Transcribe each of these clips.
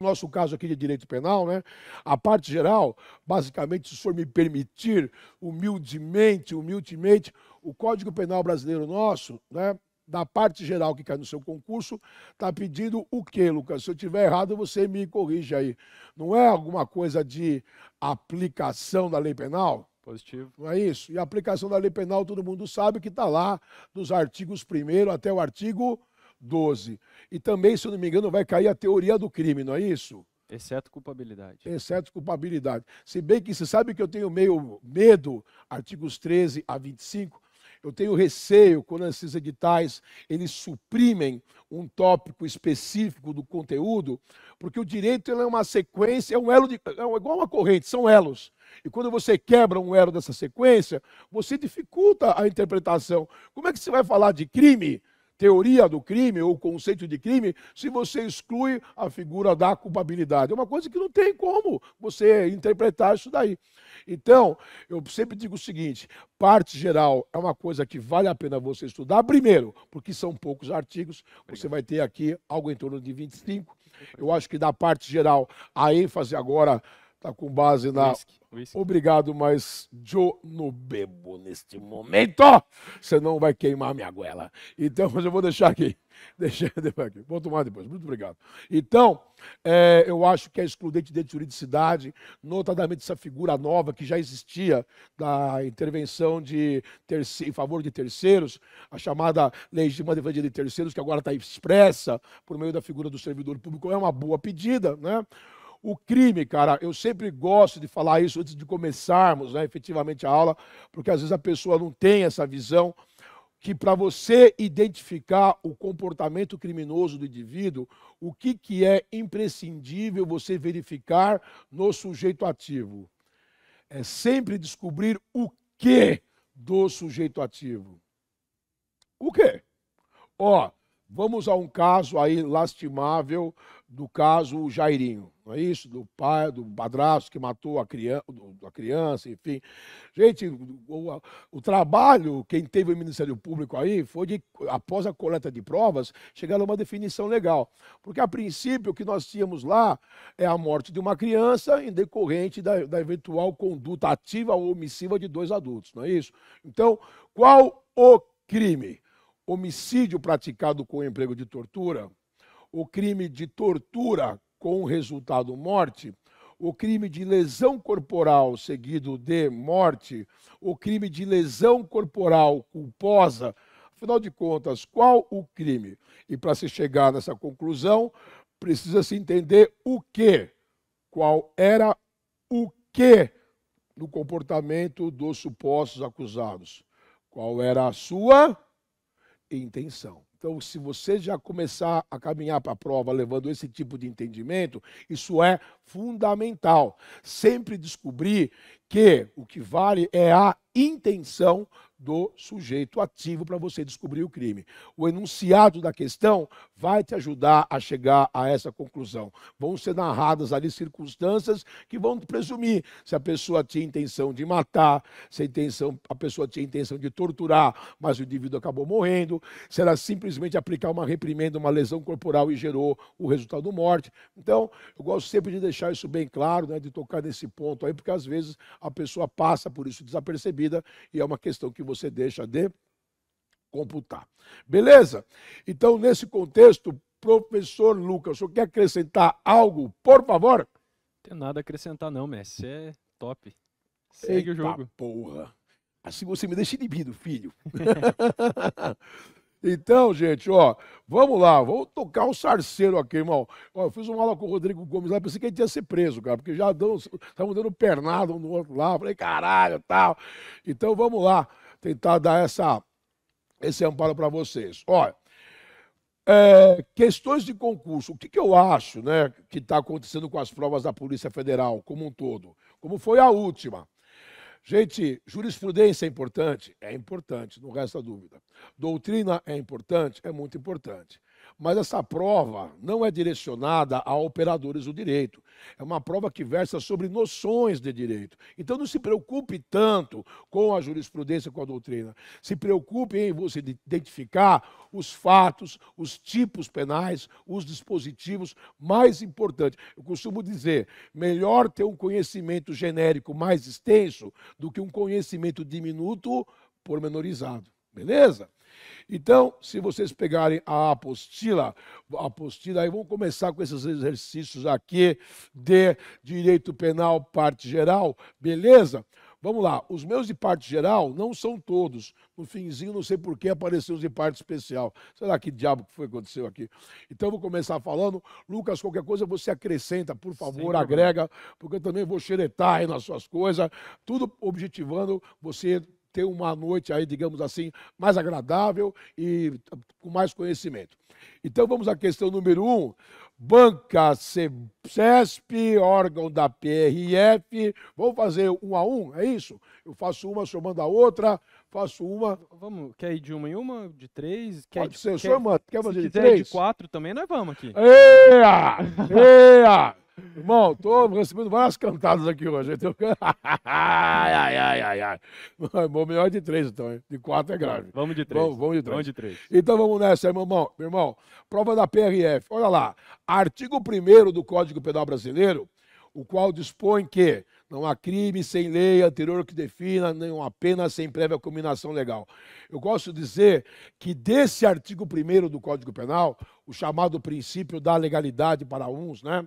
nosso caso aqui de direito penal, né? A parte geral, basicamente, se o senhor me permitir, humildemente, humildemente, o Código Penal brasileiro nosso, né? Da parte geral que cai no seu concurso, está pedindo o quê, Lucas? Se eu tiver errado, você me corrige aí. Não é alguma coisa de aplicação da lei penal? Positivo. Não é isso? E a aplicação da lei penal, todo mundo sabe que está lá, dos artigos 1 até o artigo 12. E também, se eu não me engano, vai cair a teoria do crime, não é isso? Exceto culpabilidade. Exceto culpabilidade. Se bem que se sabe que eu tenho meio medo, artigos 13 a 25, eu tenho receio quando esses editais eles suprimem um tópico específico do conteúdo, porque o direito é uma sequência, é um elo de, é igual uma corrente, são elos. E quando você quebra um elo dessa sequência, você dificulta a interpretação. Como é que você vai falar de crime teoria do crime ou conceito de crime se você exclui a figura da culpabilidade. É uma coisa que não tem como você interpretar isso daí. Então, eu sempre digo o seguinte: parte geral é uma coisa que vale a pena você estudar, primeiro, porque são poucos artigos, você vai ter aqui algo em torno de 25. Eu acho que da parte geral, a ênfase agora está com base na. Whisky. Obrigado, mas eu não bebo neste momento. Você não vai queimar minha goela. Então, mas eu vou deixar aqui. Deixa aqui. Vou tomar depois. Muito obrigado. Então, é, eu acho que é excludente de juridicidade, notadamente essa figura nova que já existia da intervenção de em favor de terceiros, a chamada lei de defesa de terceiros, que agora está expressa por meio da figura do servidor público, é uma boa pedida, né? O crime, cara, eu sempre gosto de falar isso antes de começarmos né, efetivamente a aula, porque às vezes a pessoa não tem essa visão que para você identificar o comportamento criminoso do indivíduo, o que, que é imprescindível você verificar no sujeito ativo? É sempre descobrir o que do sujeito ativo. O quê? Ó, Vamos a um caso aí lastimável do caso Jairinho, não é isso? Do pai, do padrasto que matou a criança, a criança enfim. Gente, o, o, trabalho, quem teve o Ministério Público aí, foi de, após a coleta de provas, chegar a uma definição legal. Porque, a princípio, o que nós tínhamos lá é a morte de uma criança em decorrente da, da eventual conduta ativa ou omissiva de dois adultos, não é isso? Então, qual o crime? homicídio praticado com emprego de tortura, o crime de tortura com resultado morte, o crime de lesão corporal seguido de morte, o crime de lesão corporal culposa. Afinal de contas, qual o crime? E para se chegar nessa conclusão, precisa se entender o que, qual era o que no comportamento dos supostos acusados, qual era a sua intenção. Então, se você já começar a caminhar para a prova levando esse tipo de entendimento, isso é fundamental. Sempre descobrir que o que vale é a intenção do sujeito ativo para você descobrir o crime. O enunciado da questão vai te ajudar a chegar a essa conclusão. Vão ser narradas ali circunstâncias que vão presumir se a pessoa tinha intenção de matar, se a, intenção, a pessoa tinha intenção de torturar, mas o indivíduo acabou morrendo, se era simplesmente aplicar uma reprimenda, uma lesão corporal e gerou o resultado morte. Então, eu gosto sempre de deixar isso bem claro, né, de tocar nesse ponto aí, porque às vezes a pessoa passa por isso desapercebida e é uma questão que você você deixa de computar. Beleza? Então, nesse contexto, professor Lucas, o senhor quer acrescentar algo, por favor? Não tem nada a acrescentar, não, mestre. Você é top. Segue Eita o jogo. Porra. Assim você me deixa inibido, filho. Então, gente, ó, vamos lá, Vou tocar o um sarceiro aqui, irmão. Ó, eu fiz uma aula com o Rodrigo Gomes lá, pensei que ele ia ser preso, cara, porque já estavam dando pernada um no outro lá, falei, caralho, tal. Então, vamos lá tentar dar essa, esse amparo para vocês. Olha, é, questões de concurso. O que, que eu acho né, que está acontecendo com as provas da Polícia Federal como um todo? Como foi a última? Gente, jurisprudência é importante? É importante, não resta dúvida. Doutrina é importante? É muito importante. Mas essa prova não é direcionada a operadores do direito. É uma prova que versa sobre noções de direito. Então não se preocupe tanto com a jurisprudência, com a doutrina. Se preocupe em você identificar os fatos, os tipos penais, os dispositivos mais importantes. Eu costumo dizer, melhor ter um conhecimento genérico mais extenso do que um conhecimento diminuto pormenorizado. Beleza? Então, se vocês pegarem a apostila, a apostila, aí vamos começar com esses exercícios aqui de direito penal, parte geral, beleza? Vamos lá, os meus de parte geral não são todos. No finzinho, não sei por que apareceu os de parte especial. Será que diabo que foi que aconteceu aqui? Então, vou começar falando. Lucas, qualquer coisa você acrescenta, por favor, agrega, porque eu também vou xeretar aí nas suas coisas, tudo objetivando você ter uma noite aí, digamos assim, mais agradável e com mais conhecimento. Então vamos à questão número um. Banca CESP, órgão da PRF. Vamos fazer um a um, é isso? Eu faço uma somando a outra, faço uma. Vamos, quer ir de uma em uma? De três? Quer Pode de, ser, quer, soma. Quer fazer de três? de quatro também, nós vamos aqui. Eia! Eia! Irmão, tô recebendo várias cantadas aqui hoje. Então... ai, ai, ai, ai, ai. Bom, melhor de três, então, hein? De quatro é grave. Vamos de três. Vamos, vamos de três. Vamos de três. Então vamos nessa, irmão. Meu irmão, prova da PRF. Olha lá. Artigo 1 do Código Penal Brasileiro, o qual dispõe que não há crime sem lei anterior que defina, nem uma pena sem prévia combinação legal. Eu gosto de dizer que desse artigo 1 do Código Penal, o chamado princípio da legalidade para uns, né?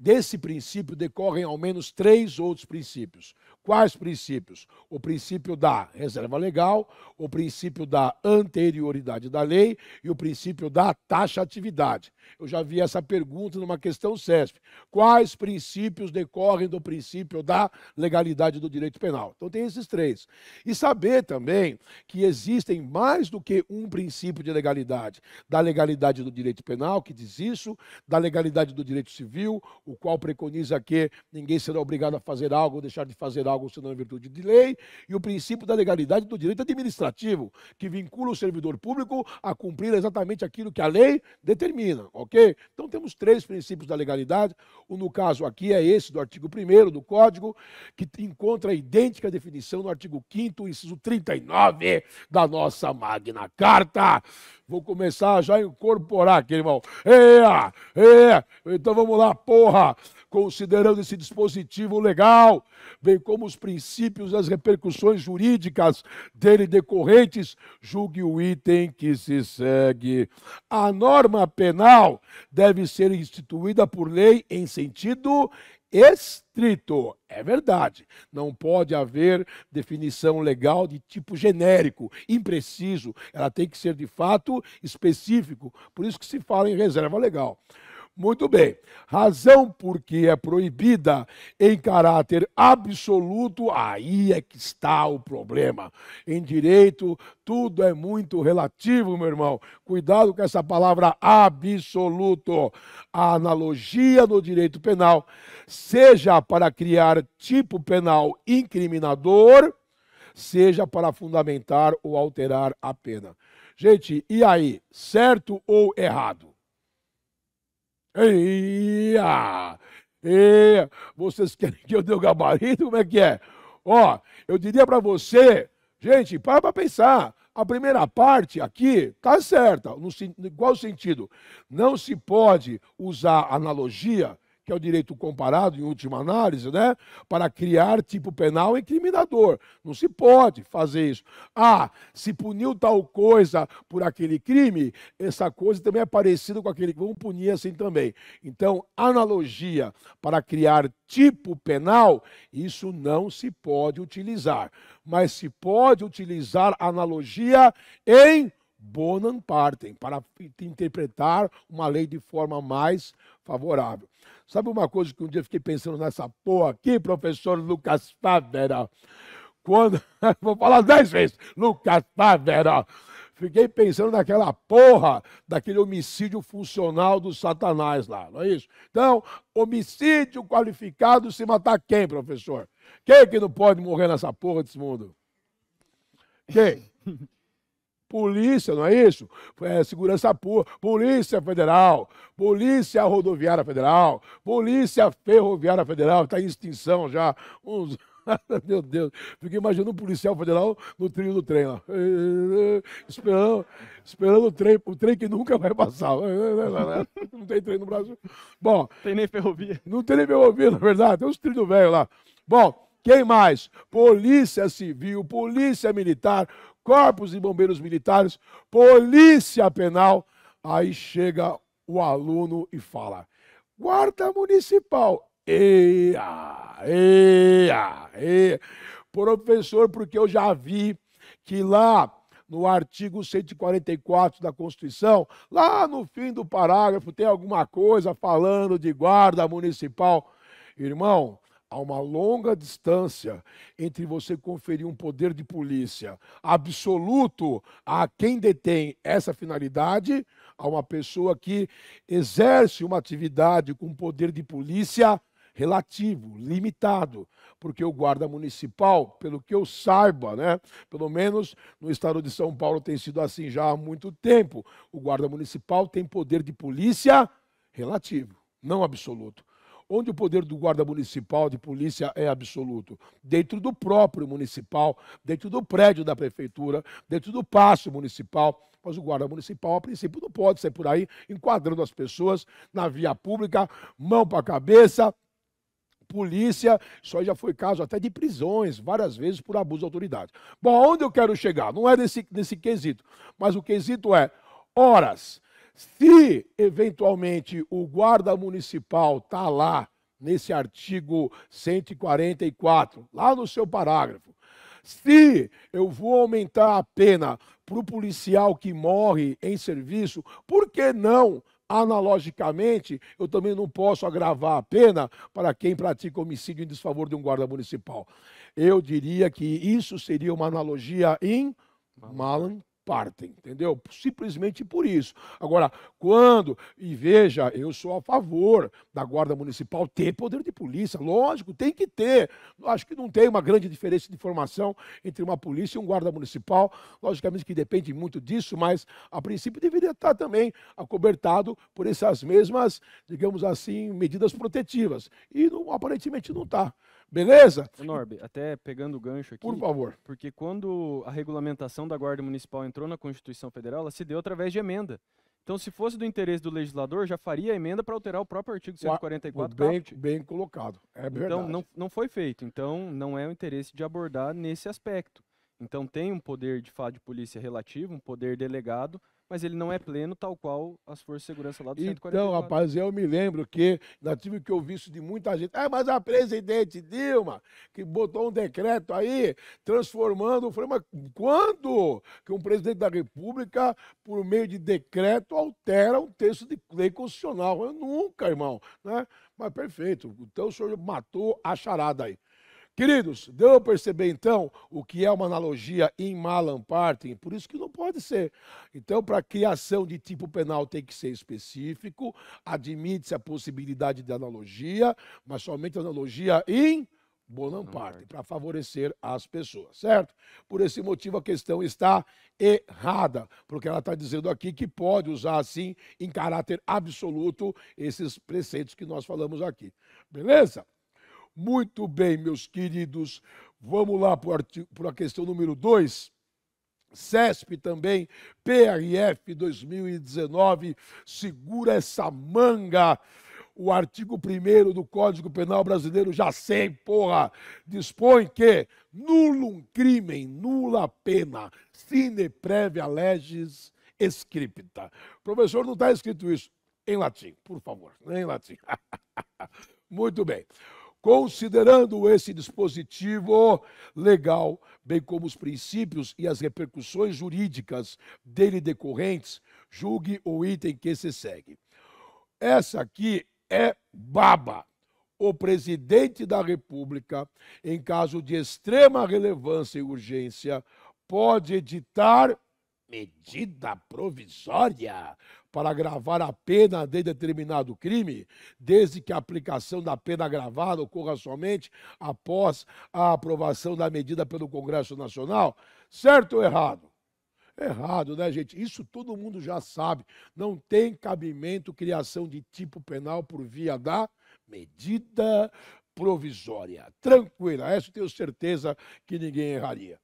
desse princípio decorrem ao menos três outros princípios. Quais princípios? O princípio da reserva legal, o princípio da anterioridade da lei e o princípio da taxatividade. Eu já vi essa pergunta numa questão CESP. Quais princípios decorrem do princípio da legalidade do direito penal? Então tem esses três. E saber também que existem mais do que um princípio de legalidade. Da legalidade do direito penal, que diz isso, da legalidade do direito civil, o qual preconiza que ninguém será obrigado a fazer algo ou deixar de fazer algo órgão, senão em virtude de lei, e o princípio da legalidade do direito administrativo, que vincula o servidor público a cumprir exatamente aquilo que a lei determina, ok? Então temos três princípios da legalidade, o no caso aqui é esse do artigo 1 do Código, que encontra a idêntica definição no artigo 5 inciso 39 da nossa Magna Carta. Vou começar já a incorporar aqui, irmão. Ea, ea. Então vamos lá, porra. Considerando esse dispositivo legal, bem como os princípios e as repercussões jurídicas dele decorrentes, julgue o item que se segue. A norma penal deve ser instituída por lei em sentido estrito. É verdade. Não pode haver definição legal de tipo genérico, impreciso. Ela tem que ser de fato específico. Por isso que se fala em reserva legal. Muito bem. Razão porque é proibida em caráter absoluto, aí é que está o problema. Em direito, tudo é muito relativo, meu irmão. Cuidado com essa palavra absoluto. A analogia do direito penal, seja para criar tipo penal incriminador, seja para fundamentar ou alterar a pena. Gente, e aí? Certo ou errado? Eia! Eia! Vocês querem que eu dê o gabarito? Como é que é? Ó, eu diria para você, gente, para para pensar. A primeira parte aqui tá certa. No, no, qual sentido? Não se pode usar analogia que é o direito comparado, em última análise, né? Para criar tipo penal incriminador. Não se pode fazer isso. Ah, se puniu tal coisa por aquele crime, essa coisa também é parecida com aquele crime. Vamos punir assim também. Então, analogia para criar tipo penal, isso não se pode utilizar. Mas se pode utilizar analogia em bonam partem, para interpretar uma lei de forma mais favorável. Sabe uma coisa que um dia fiquei pensando nessa porra aqui, professor Lucas Tavera? Quando. Vou falar dez vezes. Lucas Tavera. Fiquei pensando naquela porra daquele homicídio funcional do Satanás lá, não é isso? Então, homicídio qualificado se matar quem, professor? Quem é que não pode morrer nessa porra desse mundo? Quem? polícia, não é isso? É, segurança pública, polícia federal, polícia rodoviária federal, polícia ferroviária federal, está em extinção já. Uns... Meu Deus, fiquei imaginando um policial federal no trilho do trem lá. Esperando, esperando o trem, o trem que nunca vai passar. Não tem trem no Brasil. Bom. Tem nem ferrovia. Não tem nem ferrovia, na verdade. Tem uns trilhos velhos lá. Bom. Quem mais? Polícia Civil, Polícia Militar, Corpos de Bombeiros Militares, Polícia Penal. Aí chega o aluno e fala: Guarda Municipal. Eia, eia, eia. Professor, porque eu já vi que lá no artigo 144 da Constituição, lá no fim do parágrafo tem alguma coisa falando de guarda municipal. Irmão, Há uma longa distância entre você conferir um poder de polícia absoluto a quem detém essa finalidade, a uma pessoa que exerce uma atividade com poder de polícia relativo, limitado, porque o guarda municipal, pelo que eu saiba, né, pelo menos no estado de São Paulo tem sido assim já há muito tempo, o guarda municipal tem poder de polícia relativo, não absoluto. Onde o poder do guarda municipal, de polícia, é absoluto? Dentro do próprio municipal, dentro do prédio da prefeitura, dentro do passo municipal. Mas o guarda municipal, a princípio, não pode ser por aí enquadrando as pessoas na via pública, mão para a cabeça, polícia, isso aí já foi caso até de prisões, várias vezes por abuso de autoridade. Bom, aonde eu quero chegar? Não é nesse, nesse quesito, mas o quesito é horas se eventualmente o guarda municipal está lá nesse artigo 144, lá no seu parágrafo, se eu vou aumentar a pena para o policial que morre em serviço, por que não Analogicamente, eu também não posso agravar a pena para quem pratica homicídio em desfavor de um guarda municipal. Eu diria que isso seria uma analogia em malan partem, entendeu? Simplesmente por isso. Agora, quando, e veja, eu sou a favor da Guarda Municipal ter poder de polícia, lógico, tem que ter. Acho que não tem uma grande diferença de formação entre uma polícia e um guarda municipal, logicamente que depende muito disso, mas a princípio deveria estar também acobertado por essas mesmas, digamos assim, medidas protetivas. E não, aparentemente não está. Beleza? Norbe, até pegando o gancho aqui. Por favor. Porque quando a regulamentação da Guarda Municipal entrou na Constituição Federal, ela se deu através de emenda. Então, se fosse do interesse do legislador, já faria a emenda para alterar o próprio artigo 144 bem, Bem colocado, é verdade. Então, não, não foi feito. Então, não é o interesse de abordar nesse aspecto. Então tem um poder de fato de polícia relativo, um poder delegado, mas ele não é pleno, tal qual as forças de segurança lá do então, 144. Então, rapaz, eu me lembro que nós tive que ouvir isso de muita gente. Ah, mas a presidente Dilma, que botou um decreto aí, transformando. Eu falei, mas quando que um presidente da República, por meio de decreto, altera um texto de lei constitucional? Eu nunca, irmão. Né? Mas perfeito. Então o senhor matou a charada aí. Queridos, deu para perceber então o que é uma analogia em malamparting, por isso que não pode ser. Então, para criação de tipo penal tem que ser específico, admite-se a possibilidade de analogia, mas somente analogia em Bonaparte, para favorecer as pessoas, certo? Por esse motivo a questão está errada, porque ela está dizendo aqui que pode usar assim, em caráter absoluto, esses preceitos que nós falamos aqui. Beleza? Muito bem, meus queridos, vamos lá para a questão número 2. CESP também, PRF 2019, segura essa manga o artigo 1 do Código Penal Brasileiro, já sei, porra, dispõe que nulo um crime, nula pena, sine previa legis scripta. Professor, não está escrito isso em latim, por favor, em latim. Muito bem considerando esse dispositivo legal, bem como os princípios e as repercussões jurídicas dele decorrentes, julgue o item que se segue. Essa aqui é baba. O presidente da República, em caso de extrema relevância e urgência, pode editar medida provisória para agravar a pena de determinado crime, desde que a aplicação da pena agravada ocorra somente após a aprovação da medida pelo Congresso Nacional? Certo ou errado? Errado, né, gente? Isso todo mundo já sabe. Não tem cabimento criação de tipo penal por via da medida provisória. Tranquila, essa eu tenho certeza que ninguém erraria.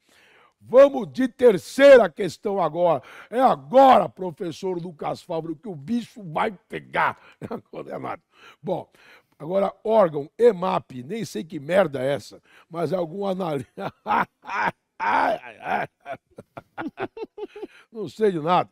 Vamos de terceira questão agora. É agora, professor Lucas Fábio, que o bicho vai pegar. Condenado. É Bom, agora órgão, EMAP, nem sei que merda é essa, mas é algum analista. Não sei de nada.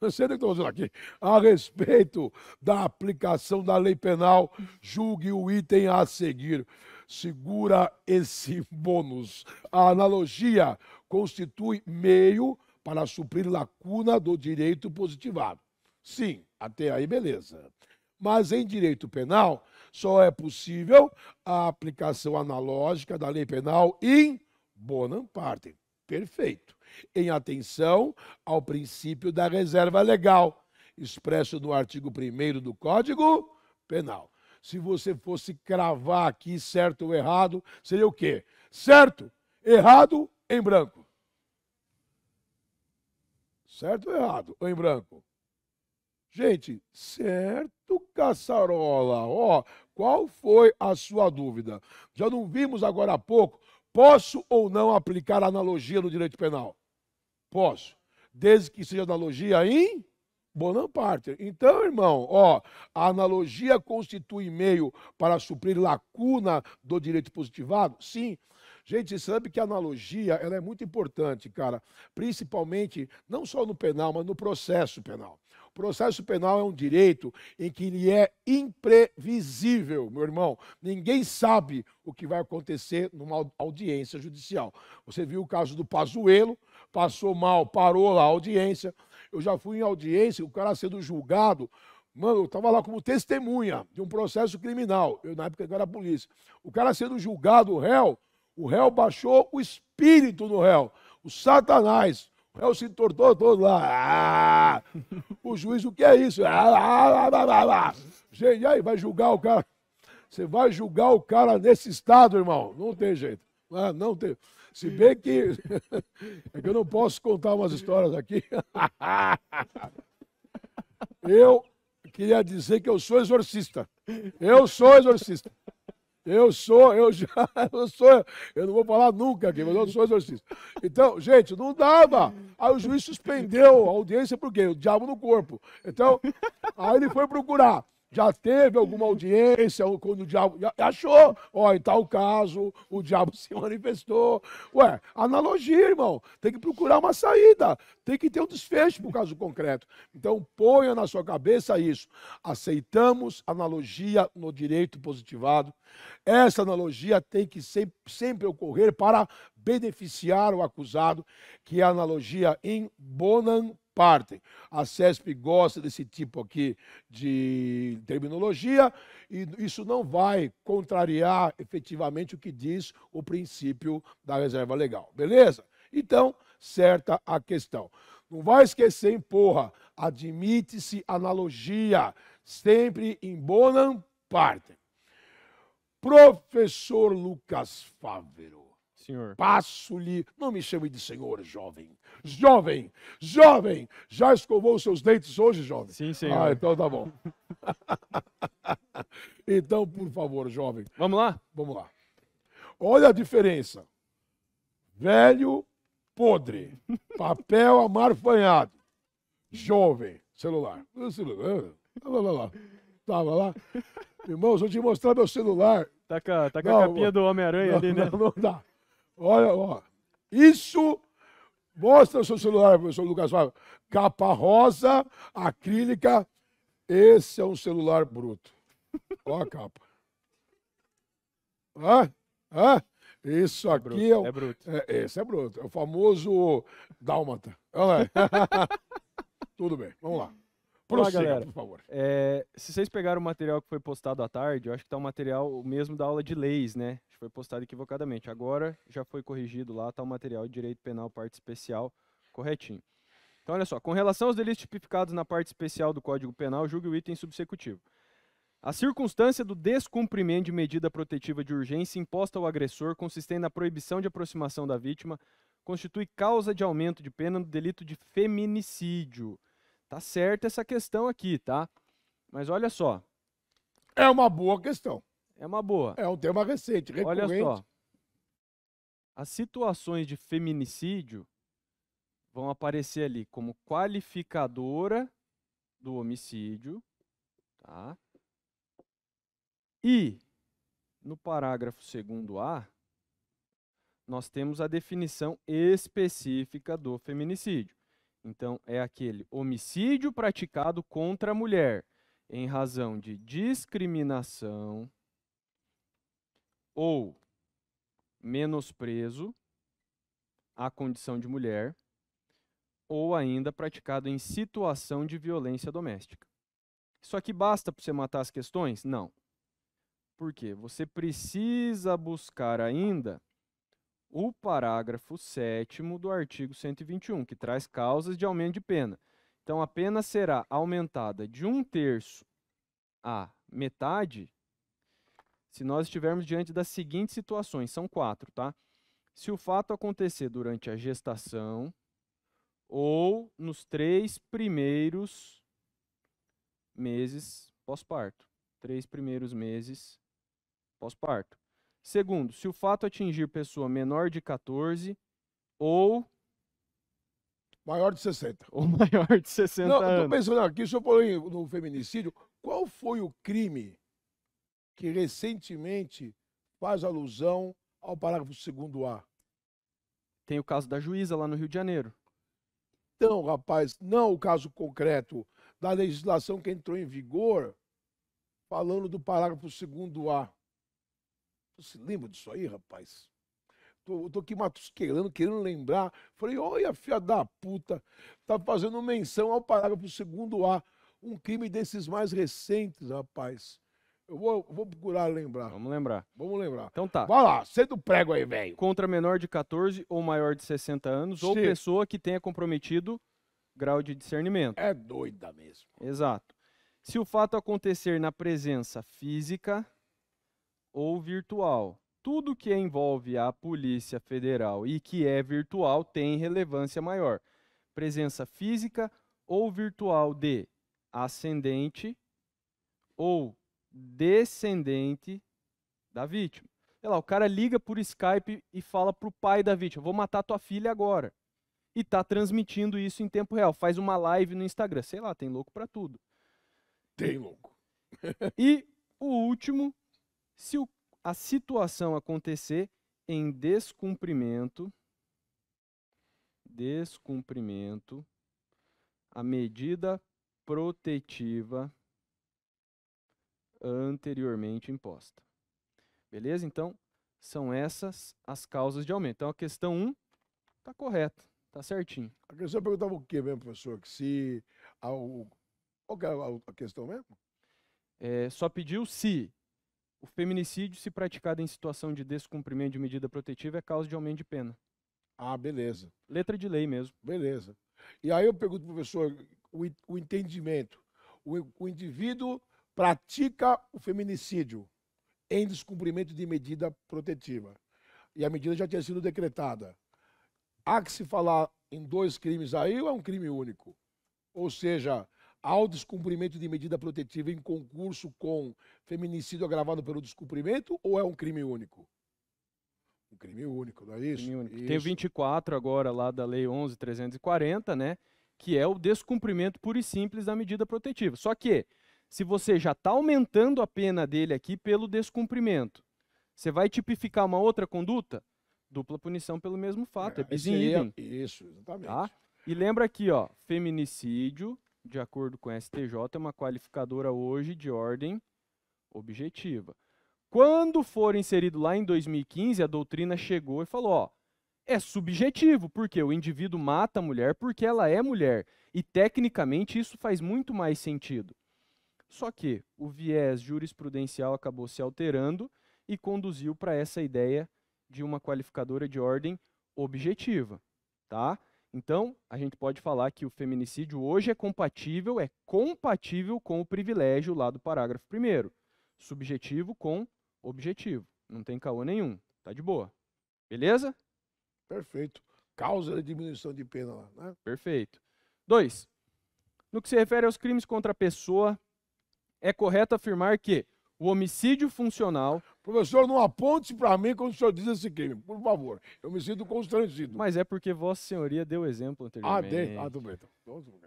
Não sei o que estou fazendo aqui. A respeito da aplicação da lei penal, julgue o item a seguir segura esse bônus. A analogia constitui meio para suprir lacuna do direito positivado. Sim, até aí beleza. Mas em direito penal, só é possível a aplicação analógica da lei penal in bonam parte. Perfeito. Em atenção ao princípio da reserva legal, expresso no artigo 1 do Código Penal se você fosse cravar aqui certo ou errado, seria o quê? Certo, errado, em branco. Certo ou errado? em branco? Gente, certo, caçarola. Ó, oh, qual foi a sua dúvida? Já não vimos agora há pouco? Posso ou não aplicar analogia no direito penal? Posso. Desde que seja analogia em Bonaparte. Então, irmão, ó, a analogia constitui meio para suprir lacuna do direito positivado? Sim. Gente, sabe que a analogia ela é muito importante, cara. Principalmente, não só no penal, mas no processo penal. O processo penal é um direito em que ele é imprevisível, meu irmão. Ninguém sabe o que vai acontecer numa audiência judicial. Você viu o caso do Pazuello, passou mal, parou lá a audiência. Eu já fui em audiência, o cara sendo julgado. Mano, eu tava lá como testemunha de um processo criminal. Eu, na época, eu era polícia. O cara sendo julgado, o réu, o réu baixou o espírito no réu, o satanás. O réu se entortou todo lá. Ah! O juiz, o que é isso? Ah, ah, ah, ah, ah Gente, aí vai julgar o cara. Você vai julgar o cara nesse estado, irmão. Não tem jeito. Não tem. Se bem que. É que eu não posso contar umas histórias aqui. Eu queria dizer que eu sou exorcista. Eu sou exorcista. Eu sou, eu já, eu sou, eu não vou falar nunca aqui, mas eu sou exorcista. Então, gente, não dava. Aí o juiz suspendeu a audiência por quê? O diabo no corpo. Então, aí ele foi procurar já teve alguma audiência quando o diabo achou, ó, em tal caso o diabo se manifestou. Ué, analogia, irmão. Tem que procurar uma saída, tem que ter um desfecho para o caso concreto. Então ponha na sua cabeça isso. Aceitamos analogia no direito positivado. Essa analogia tem que sempre, sempre ocorrer para beneficiar o acusado, que é a analogia in bonam partem. A CESP gosta desse tipo aqui de terminologia e isso não vai contrariar efetivamente o que diz o princípio da reserva legal, beleza? Então, certa a questão. Não vai esquecer, hein, porra, admite-se analogia, sempre em bonam parte. Professor Lucas Favero senhor. Passo-lhe. Não me chame de senhor, jovem. Jovem, jovem. Já escovou os seus dentes hoje, jovem? Sim, senhor. Ah, então tá bom. então, por favor, jovem. Vamos lá? Vamos lá. Olha a diferença. Velho, podre. Papel amarfanhado. Jovem, celular. Celular. Tá lá, lá, lá. Tava lá. Irmãos, vou te mostrar meu celular. Tá com, tá com não, a capinha do Homem-Aranha ali, né? Não, não dá. Olha, ó. Isso mostra o seu celular, professor Lucas Fábio. Capa rosa, acrílica. Esse é um celular bruto. Ó a capa. Hã? Hã? Isso é aqui bruto, é, o, é bruto. É, esse é bruto. É o famoso dálmata. Olha lá. Tudo bem, vamos lá. Prossiga, galera. por favor. É, se vocês pegaram o material que foi postado à tarde, eu acho que está o um material mesmo da aula de leis, né? foi postado equivocadamente. Agora já foi corrigido lá, está o material de direito penal, parte especial, corretinho. Então, olha só, com relação aos delitos tipificados na parte especial do Código Penal, julgue o item subsecutivo. A circunstância do descumprimento de medida protetiva de urgência imposta ao agressor, consistente na proibição de aproximação da vítima, constitui causa de aumento de pena no delito de feminicídio Tá certa essa questão aqui, tá? Mas olha só. É uma boa questão. É uma boa. É um tema recente, recorrente. Olha só. As situações de feminicídio vão aparecer ali como qualificadora do homicídio, tá? E no parágrafo 2A, nós temos a definição específica do feminicídio. Então, é aquele homicídio praticado contra a mulher em razão de discriminação ou menosprezo à condição de mulher ou ainda praticado em situação de violência doméstica. Isso aqui basta para você matar as questões? Não. Por quê? Você precisa buscar ainda o parágrafo 7 do artigo 121, que traz causas de aumento de pena. Então, a pena será aumentada de um terço a metade se nós estivermos diante das seguintes situações, são quatro, tá? Se o fato acontecer durante a gestação ou nos três primeiros meses pós-parto. Três primeiros meses pós-parto. Segundo, se o fato atingir pessoa menor de 14 ou Maior de 60. Ou maior de 60 não, anos. Não, pensando aqui, o senhor falou no feminicídio. Qual foi o crime que recentemente faz alusão ao parágrafo 2 A? Tem o caso da juíza lá no Rio de Janeiro. Então, rapaz, não o caso concreto da legislação que entrou em vigor, falando do parágrafo 2 A. Você se lembra disso aí, rapaz? Tô, tô aqui matusqueirando, querendo lembrar. Falei, olha, filha da puta, tá fazendo menção ao parágrafo segundo A. Um crime desses mais recentes, rapaz. Eu vou, vou, procurar lembrar. Vamos lembrar. Vamos lembrar. Então tá. Vai lá, cedo é prego aí, velho. Contra menor de 14 ou maior de 60 anos, Sim. ou pessoa que tenha comprometido grau de discernimento. É doida mesmo. Exato. Se o fato acontecer na presença física, ou virtual. Tudo que envolve a Polícia Federal e que é virtual tem relevância maior. Presença física ou virtual de ascendente ou descendente da vítima. Sei lá, o cara liga por Skype e fala pro pai da vítima: "Vou matar tua filha agora" e tá transmitindo isso em tempo real. Faz uma live no Instagram, sei lá, tem louco para tudo. Tem louco. e o último se o, a situação acontecer em descumprimento, descumprimento, a medida protetiva anteriormente imposta. Beleza? Então, são essas as causas de aumento. Então, a questão 1 um está correta, está certinho. A questão é perguntava o quê mesmo, professor? Que se. Ao, qual é a questão mesmo? É, só pediu se o feminicídio, se praticado em situação de descumprimento de medida protetiva, é causa de aumento de pena. Ah, beleza. Letra de lei mesmo. Beleza. E aí eu pergunto, professor, o, o entendimento. O, o indivíduo pratica o feminicídio em descumprimento de medida protetiva. E a medida já tinha sido decretada. Há que se falar em dois crimes aí ou é um crime único? Ou seja, ao descumprimento de medida protetiva em concurso com feminicídio agravado pelo descumprimento ou é um crime único? Um crime único, não é isso? Único. isso. Tem 24 agora lá da Lei 11.340, né? Que é o descumprimento puro e simples da medida protetiva. Só que, se você já está aumentando a pena dele aqui pelo descumprimento, você vai tipificar uma outra conduta? Dupla punição pelo mesmo fato, é, é bis in idem. isso, exatamente. Tá? E lembra aqui, ó, feminicídio, de acordo com o STJ, é uma qualificadora hoje de ordem objetiva. Quando for inserido lá em 2015, a doutrina chegou e falou: ó, é subjetivo, porque o indivíduo mata a mulher porque ela é mulher. E tecnicamente isso faz muito mais sentido. Só que o viés jurisprudencial acabou se alterando e conduziu para essa ideia de uma qualificadora de ordem objetiva, tá? Então, a gente pode falar que o feminicídio hoje é compatível, é compatível com o privilégio lá do parágrafo primeiro. Subjetivo com objetivo. Não tem caô nenhum. Tá de boa. Beleza? Perfeito. Causa de diminuição de pena lá, né? Perfeito. Dois. No que se refere aos crimes contra a pessoa, é correto afirmar que o homicídio funcional. Professor, não aponte para mim quando o senhor diz esse crime, por favor. Eu me sinto constrangido. Mas é porque Vossa Senhoria deu exemplo anteriormente. Ah, dei. Ah, tudo bem. Então. então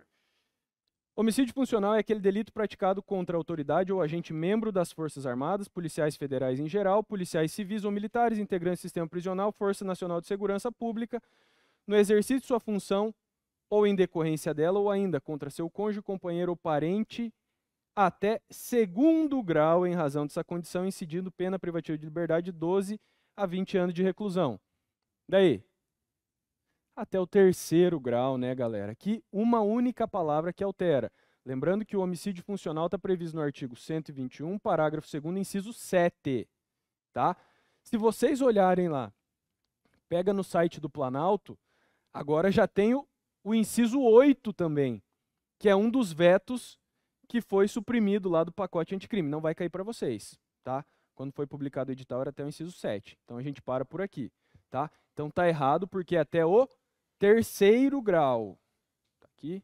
homicídio funcional é aquele delito praticado contra autoridade ou agente membro das Forças Armadas, policiais federais em geral, policiais civis ou militares, integrantes do sistema prisional, Força Nacional de Segurança Pública, no exercício de sua função ou em decorrência dela, ou ainda contra seu cônjuge, companheiro ou parente até segundo grau em razão dessa condição, incidindo pena privativa de liberdade de 12 a 20 anos de reclusão. Daí, até o terceiro grau, né, galera? Que uma única palavra que altera. Lembrando que o homicídio funcional está previsto no artigo 121, parágrafo 2 inciso 7, tá? Se vocês olharem lá, pega no site do Planalto, agora já tem o, o inciso 8 também, que é um dos vetos que foi suprimido lá do pacote anticrime. Não vai cair para vocês, tá? Quando foi publicado o edital era até o inciso 7. Então a gente para por aqui, tá? Então tá errado porque é até o terceiro grau. Tá aqui,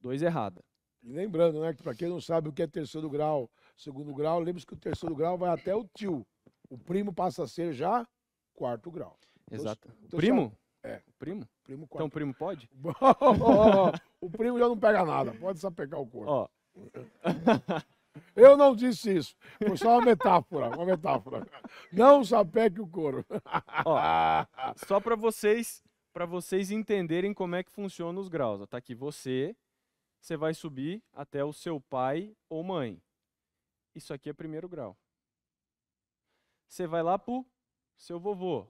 dois errada. lembrando, né, que para quem não sabe o que é terceiro grau, segundo grau, lembre-se que o terceiro grau vai até o tio. O primo passa a ser já quarto grau. Então, Exato. Então, então, primo? É. O primo? primo quarto. Então o primo pode? o primo já não pega nada, pode só pegar o corpo. Ó, eu não disse isso. Foi só uma metáfora, uma metáfora. Não sapeque o couro. Ó, só para vocês, para vocês entenderem como é que funciona os graus. Tá aqui você, você vai subir até o seu pai ou mãe. Isso aqui é primeiro grau. Você vai lá pro seu vovô.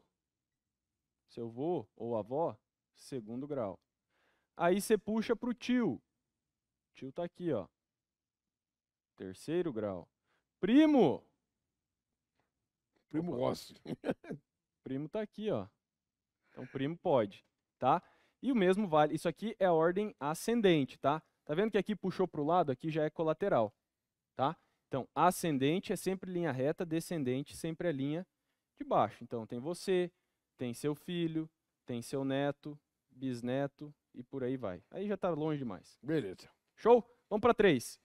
Seu vô ou avó, segundo grau. Aí você puxa pro tio. O tio tá aqui, ó Terceiro grau. Primo! Primo Opa. Rossi. primo tá aqui, ó. Então, primo pode, tá? E o mesmo vale. Isso aqui é a ordem ascendente, tá? Tá vendo que aqui puxou para o lado, aqui já é colateral, tá? Então, ascendente é sempre linha reta, descendente sempre é linha de baixo. Então, tem você, tem seu filho, tem seu neto, bisneto e por aí vai. Aí já está longe demais. Beleza. Show? Vamos para três.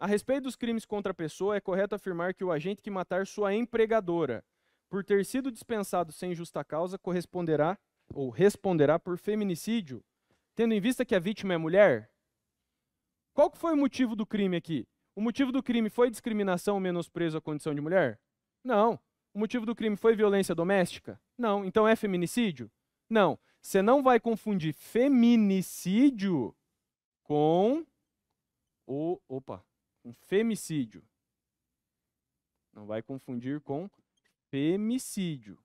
A respeito dos crimes contra a pessoa, é correto afirmar que o agente que matar sua empregadora, por ter sido dispensado sem justa causa, corresponderá ou responderá por feminicídio, tendo em vista que a vítima é mulher? Qual que foi o motivo do crime aqui? O motivo do crime foi discriminação ou menosprezo à condição de mulher? Não. O motivo do crime foi violência doméstica? Não. Então é feminicídio? Não. Você não vai confundir feminicídio com o. Opa, com femicídio. Não vai confundir com femicídio.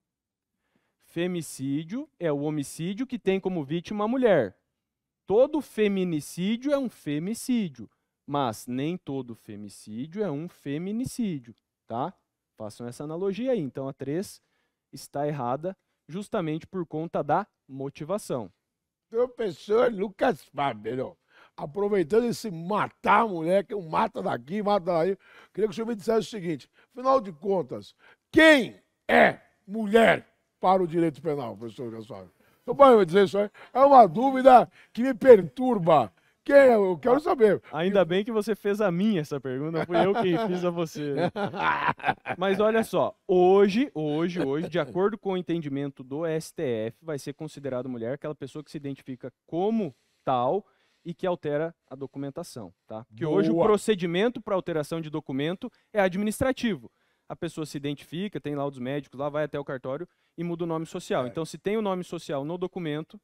Femicídio é o homicídio que tem como vítima a mulher. Todo feminicídio é um femicídio, mas nem todo femicídio é um feminicídio, tá? Façam essa analogia aí. Então a 3 está errada justamente por conta da motivação. Professor Lucas Fábio, aproveitando esse matar a mulher, que é um mata daqui, mata daí. Queria que o senhor me dissesse o seguinte: afinal de contas, quem é mulher para o direito penal, professor Gaspar? Seu pai vai dizer isso aí? É? é uma dúvida que me perturba. Quem é? Eu quero saber. Ainda bem que você fez a minha essa pergunta, Foi fui eu quem fiz a você. Né? Mas olha só, hoje, hoje, hoje, de acordo com o entendimento do STF, vai ser considerado mulher aquela pessoa que se identifica como tal e que altera a documentação. Tá? Que hoje o procedimento para alteração de documento é administrativo. A pessoa se identifica, tem lá os médicos, lá vai até o cartório e muda o nome social. É. Então, se tem o nome social no documento,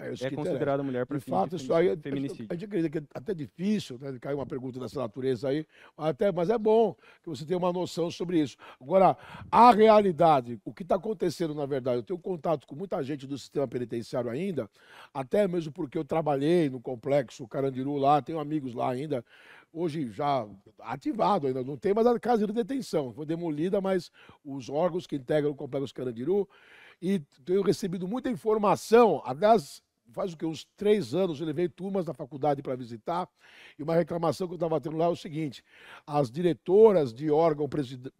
é, é considerada mulher para De fato, isso aí é, a gente acredita que é até difícil, né, cair uma pergunta dessa natureza aí, até, mas é bom que você tenha uma noção sobre isso. Agora, a realidade, o que está acontecendo na verdade, eu tenho contato com muita gente do sistema penitenciário ainda, até mesmo porque eu trabalhei no complexo Carandiru lá, tenho amigos lá ainda, hoje já ativado ainda, não tem mais a casa de detenção, foi demolida, mas os órgãos que integram o Complexo Carandiru, e tenho recebido muita informação, as faz o que, uns três anos, eu levei turmas da faculdade para visitar, e uma reclamação que eu estava tendo lá é o seguinte: as diretoras de órgão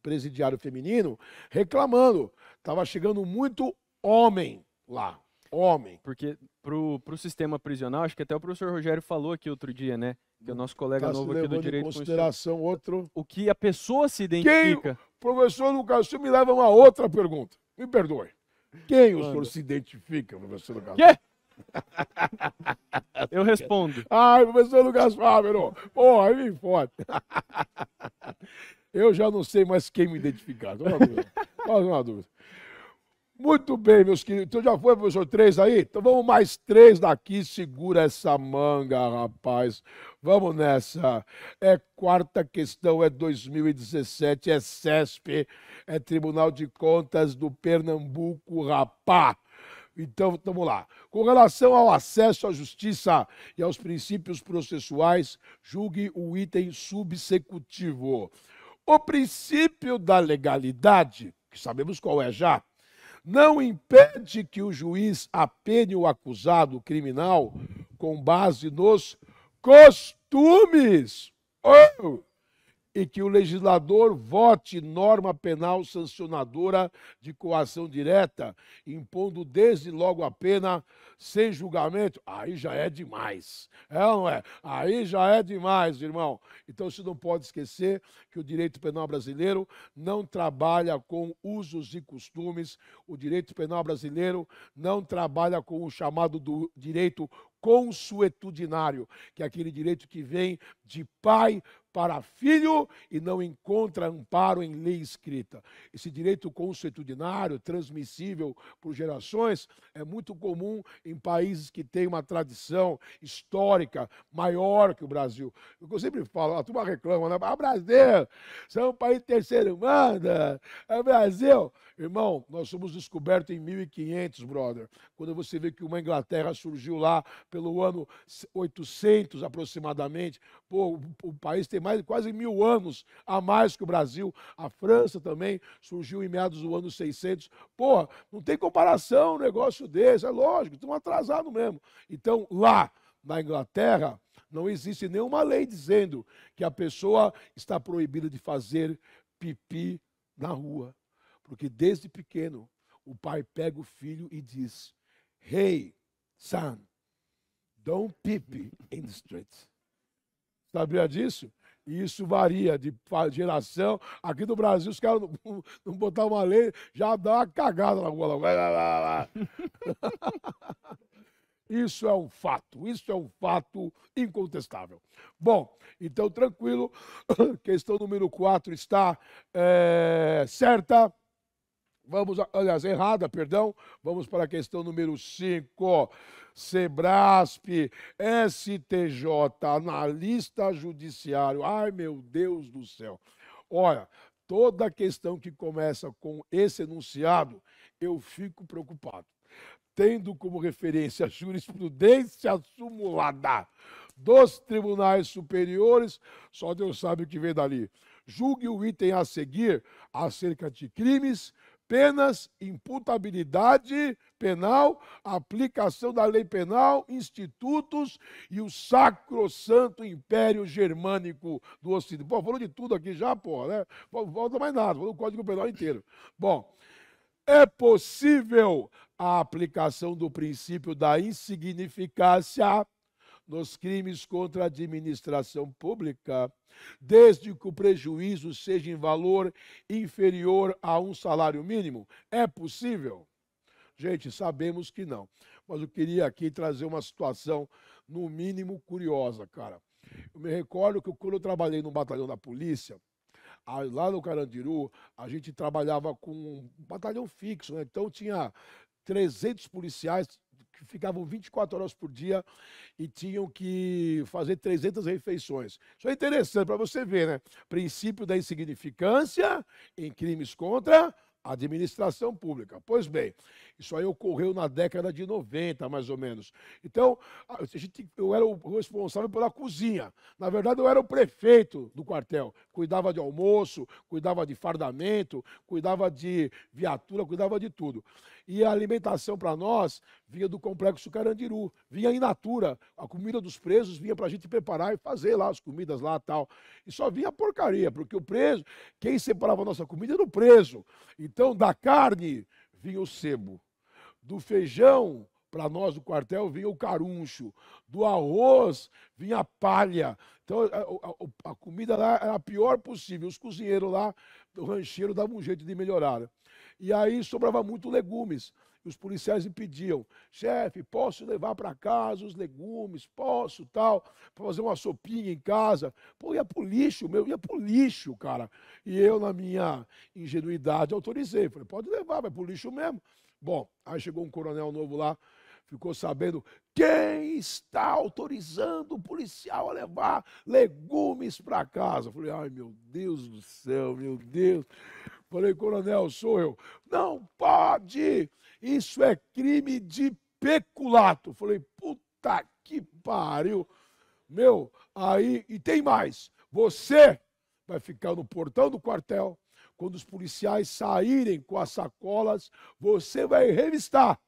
presidiário feminino reclamando, estava chegando muito homem lá. Homem. Porque pro, pro sistema prisional, acho que até o professor Rogério falou aqui outro dia, né? Que é o nosso colega tá novo aqui do direito em consideração outro. O que a pessoa se identifica. Quem, professor Lucas, isso me leva a uma outra pergunta. Me perdoe. Quem Quando? o senhor se identifica, professor Lucas? Quê? Eu respondo. Ai, professor Lucas Fábio, porra, me foda. Eu já não sei mais quem me identificar. Faz uma dúvida. Muito bem, meus queridos. Então já foi, professor, três aí? Então vamos mais três daqui. Segura essa manga, rapaz. Vamos nessa. É quarta questão, é 2017, é CESP, é Tribunal de Contas do Pernambuco, rapá. Então, vamos lá. Com relação ao acesso à justiça e aos princípios processuais, julgue o item subsecutivo. O princípio da legalidade, que sabemos qual é já, não impede que o juiz apene o acusado criminal com base nos costumes. Oh! e que o legislador vote norma penal sancionadora de coação direta, impondo desde logo a pena sem julgamento, aí já é demais. É ou não é? Aí já é demais, irmão. Então você não pode esquecer que o direito penal brasileiro não trabalha com usos e costumes, o direito penal brasileiro não trabalha com o chamado do direito consuetudinário, que é aquele direito que vem de pai para filho e não encontra amparo em lei escrita. Esse direito consuetudinário, transmissível por gerações, é muito comum em países que têm uma tradição histórica maior que o Brasil. Eu sempre falo, a turma reclama, né? Ah, Brasil, você é um país terceiro manda é Brasil. Irmão, nós somos descobertos em 1500, brother. Quando você vê que uma Inglaterra surgiu lá pelo ano 800 aproximadamente, pô, o, o país tem mais mais, quase mil anos a mais que o Brasil. A França também surgiu em meados do ano 600. Porra, não tem comparação um negócio desse, é lógico, estão atrasados mesmo. Então, lá na Inglaterra, não existe nenhuma lei dizendo que a pessoa está proibida de fazer pipi na rua. Porque desde pequeno, o pai pega o filho e diz: Hey, son, don't pee in the street. Sabia disso? E isso varia de geração. Aqui no Brasil, os caras não, não botar uma lei, já dá uma cagada na rua. Isso é um fato, isso é um fato incontestável. Bom, então tranquilo, questão número 4 está é, certa. Vamos, aliás, errada, perdão. Vamos para a questão número 5. Sebrasp, STJ, analista judiciário. Ai, meu Deus do céu. Olha, toda questão que começa com esse enunciado, eu fico preocupado. Tendo como referência a jurisprudência sumulada dos tribunais superiores, só Deus sabe o que vem dali. Julgue o item a seguir acerca de crimes, penas, imputabilidade penal, aplicação da lei penal, institutos e o sacrossanto Império Germânico do Ocidente. Pô, falou de tudo aqui já, pô, né? Volta mais nada, falou o Código Penal inteiro. Bom, é possível a aplicação do princípio da insignificância nos crimes contra a administração pública, desde que o prejuízo seja em valor inferior a um salário mínimo? É possível? Gente, sabemos que não. Mas eu queria aqui trazer uma situação, no mínimo, curiosa, cara. Eu me recordo que quando eu trabalhei no batalhão da polícia, lá no Carandiru, a gente trabalhava com um batalhão fixo, né? Então tinha 300 policiais que ficavam 24 horas por dia e tinham que fazer 300 refeições. Isso é interessante para você ver, né? Princípio da insignificância em crimes contra a administração pública. Pois bem, isso aí ocorreu na década de 90, mais ou menos. Então, gente, eu era o responsável pela cozinha. Na verdade, eu era o prefeito do quartel. Cuidava de almoço, cuidava de fardamento, cuidava de viatura, cuidava de tudo. E a alimentação para nós vinha do complexo Carandiru, vinha in natura. A comida dos presos vinha para a gente preparar e fazer lá as comidas lá tal. E só vinha porcaria, porque o preso, quem separava a nossa comida era o preso. Então, da carne vinha o sebo. Do feijão, para nós do quartel, vinha o caruncho. Do arroz, vinha a palha. Então, a, a, a comida lá era a pior possível. Os cozinheiros lá, do rancheiro, davam um jeito de melhorar. E aí sobrava muito legumes. E os policiais me pediam, chefe, posso levar para casa os legumes? Posso, tal, para fazer uma sopinha em casa? Pô, ia o lixo, meu, ia para o lixo, cara. E eu, na minha ingenuidade, autorizei. Falei, pode levar, vai o lixo mesmo. Bom, aí chegou um coronel novo lá, ficou sabendo quem está autorizando o policial a levar legumes para casa. Falei, ai meu Deus do céu, meu Deus. Falei, coronel, sou eu. Não pode! Isso é crime de peculato. Falei, puta que pariu. Meu, aí, e tem mais. Você vai ficar no portão do quartel quando os policiais saírem com as sacolas, você vai revistar.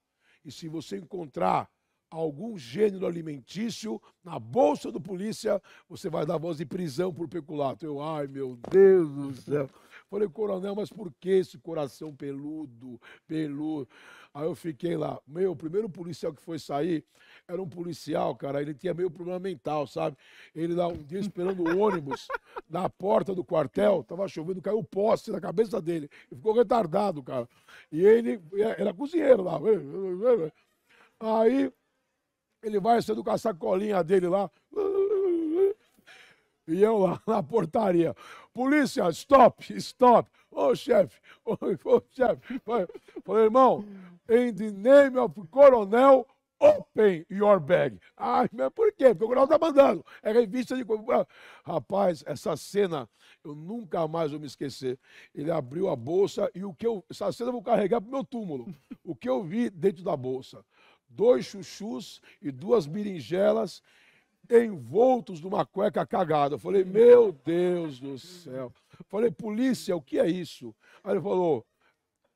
E se você encontrar algum gênero alimentício na bolsa do polícia, você vai dar voz de prisão por peculato. Eu, ai meu Deus do céu. Falei, coronel, mas por que esse coração peludo, peludo? Aí eu fiquei lá. Meu, o primeiro policial que foi sair era um policial, cara, ele tinha meio problema mental, sabe? Ele lá um dia esperando o ônibus na porta do quartel, tava chovendo, caiu o poste na cabeça dele. Ele ficou retardado, cara. E ele é, era cozinheiro lá. Aí ele vai sendo com a sacolinha dele lá. E eu lá na portaria. Polícia, stop, stop. Ô oh, chefe, ô oh, chefe. Falei, irmão, end the name of coronel Open Your Bag. Ai, mas por quê? Porque o Ronaldo tá mandando. É revista de. Rapaz, essa cena eu nunca mais vou me esquecer. Ele abriu a bolsa e o que eu. Essa cena eu vou carregar pro meu túmulo. O que eu vi dentro da bolsa? Dois chuchus e duas berinjelas envoltos numa cueca cagada. Eu falei, meu Deus do céu. falei, polícia, o que é isso? Aí ele falou,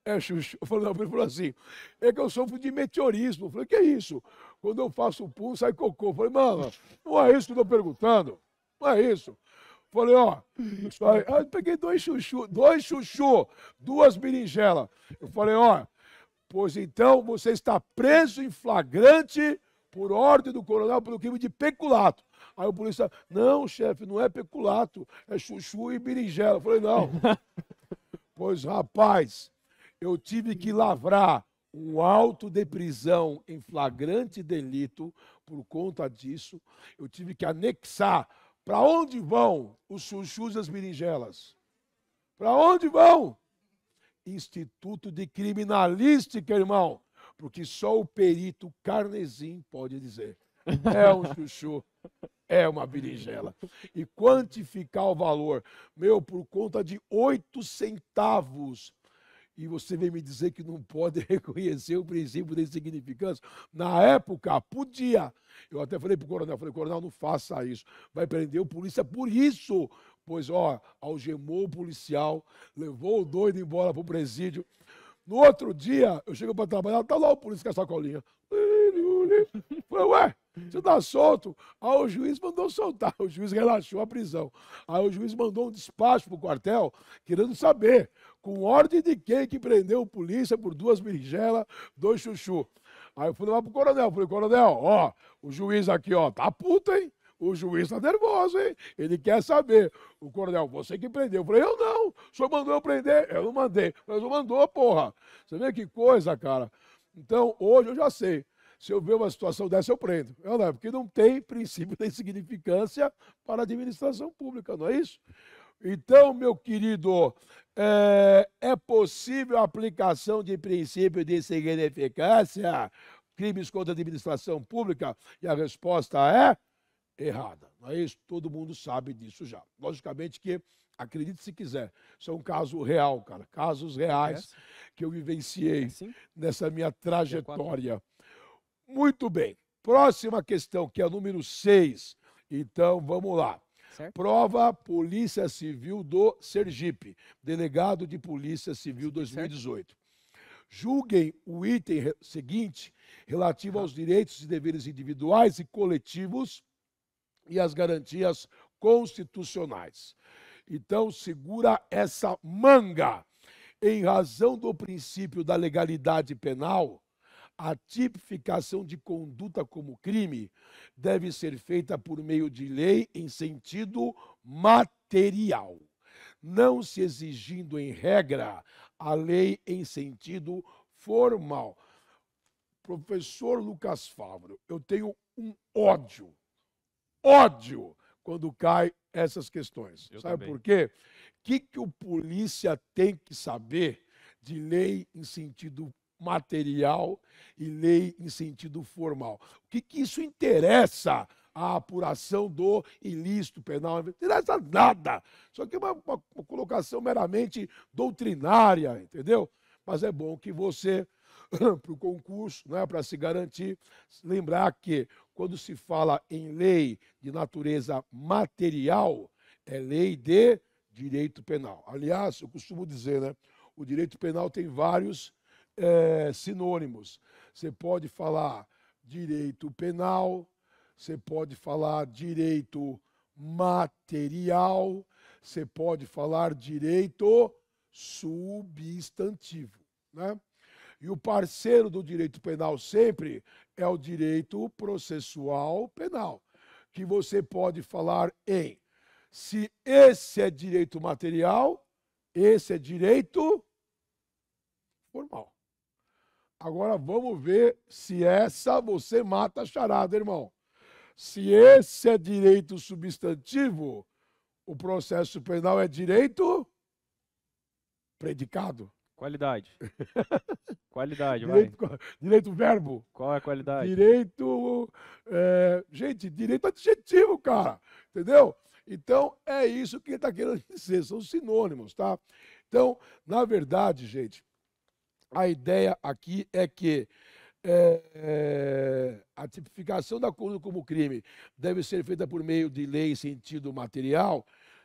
é, chuchu, eu falei, não, ele falou assim, é que eu sofro de meteorismo. Eu falei, que é isso? Quando eu faço o pulo, sai cocô. Eu falei, mano, não é isso que eu tô perguntando. Não é isso. Eu falei, ó, eu peguei dois chuchu, dois chuchu, duas berinjelas. Eu falei, ó, pois então você está preso em flagrante por ordem do coronel pelo crime de peculato. Aí o policial, não, chefe, não é peculato, é chuchu e berinjela. Eu falei, não. pois, rapaz, eu tive que lavrar um auto de prisão em flagrante delito por conta disso. Eu tive que anexar para onde vão os chuchus e as berinjelas? Para onde vão? Instituto de Criminalística, irmão. Porque só o perito carnezinho pode dizer. É um chuchu, é uma berinjela. E quantificar o valor, meu, por conta de oito centavos e você vem me dizer que não pode reconhecer o princípio da insignificância. Na época, podia. Eu até falei para o coronel, falei, coronel, não faça isso. Vai prender o polícia por isso. Pois, ó, algemou o policial, levou o doido embora para o presídio. No outro dia, eu chego para trabalhar, tá lá o polícia com a sacolinha. Falei, ué, você está solto? Aí o juiz mandou soltar. O juiz relaxou a prisão. Aí o juiz mandou um despacho para o quartel, querendo saber, com ordem de quem que prendeu o polícia por duas berinjelas, dois chuchu. Aí eu fui lá pro coronel, falei, coronel, ó, o juiz aqui, ó, tá puto, hein? O juiz tá nervoso, hein? Ele quer saber. O coronel, você que prendeu. Eu falei, eu não, o senhor mandou eu prender. Eu não mandei. Mas o mandou, porra. Você vê que coisa, cara. Então, hoje eu já sei. Se eu ver uma situação dessa, eu prendo. Eu é não, é? porque não tem princípio de significância para a administração pública, não é isso? Então, meu querido, é, é possível a aplicação de princípio de significância? Crimes contra a administração pública? E a resposta é errada. Não é isso? Todo mundo sabe disso já. Logicamente que, acredite se quiser, isso é um caso real, cara. Casos reais é que eu vivenciei é assim? nessa minha trajetória. Muito bem. Próxima questão, que é a número 6. Então, vamos lá. Certo. Prova Polícia Civil do Sergipe, delegado de Polícia Civil 2018. Certo. Julguem o item seguinte relativo aos direitos e deveres individuais e coletivos e às garantias constitucionais. Então, segura essa manga. Em razão do princípio da legalidade penal, a tipificação de conduta como crime deve ser feita por meio de lei em sentido material, não se exigindo em regra a lei em sentido formal. Professor Lucas Favro, eu tenho um ódio, ódio quando cai essas questões. Eu Sabe também. por quê? O que, que o polícia tem que saber de lei em sentido material e lei em sentido formal. O que, que isso interessa à apuração do ilícito penal? Não interessa nada. Isso aqui é uma, uma, uma colocação meramente doutrinária, entendeu? Mas é bom que você para o concurso, né, para se garantir. Lembrar que quando se fala em lei de natureza material, é lei de direito penal. Aliás, eu costumo dizer, né, o direito penal tem vários é, sinônimos. Você pode falar direito penal, você pode falar direito material, você pode falar direito substantivo. Né? E o parceiro do direito penal sempre é o direito processual penal, que você pode falar em se esse é direito material, esse é direito formal. Agora vamos ver se essa você mata a charada, irmão. Se esse é direito substantivo, o processo penal é direito predicado. Qualidade. qualidade, direito, vai. Direito verbo. Qual é a qualidade? Direito. É, gente, direito adjetivo, cara. Entendeu? Então, é isso que ele está querendo dizer. São sinônimos, tá? Então, na verdade, gente, a ideia aqui é que é, é, a tipificação da corrupção como crime deve ser feita por meio de lei em sentido material?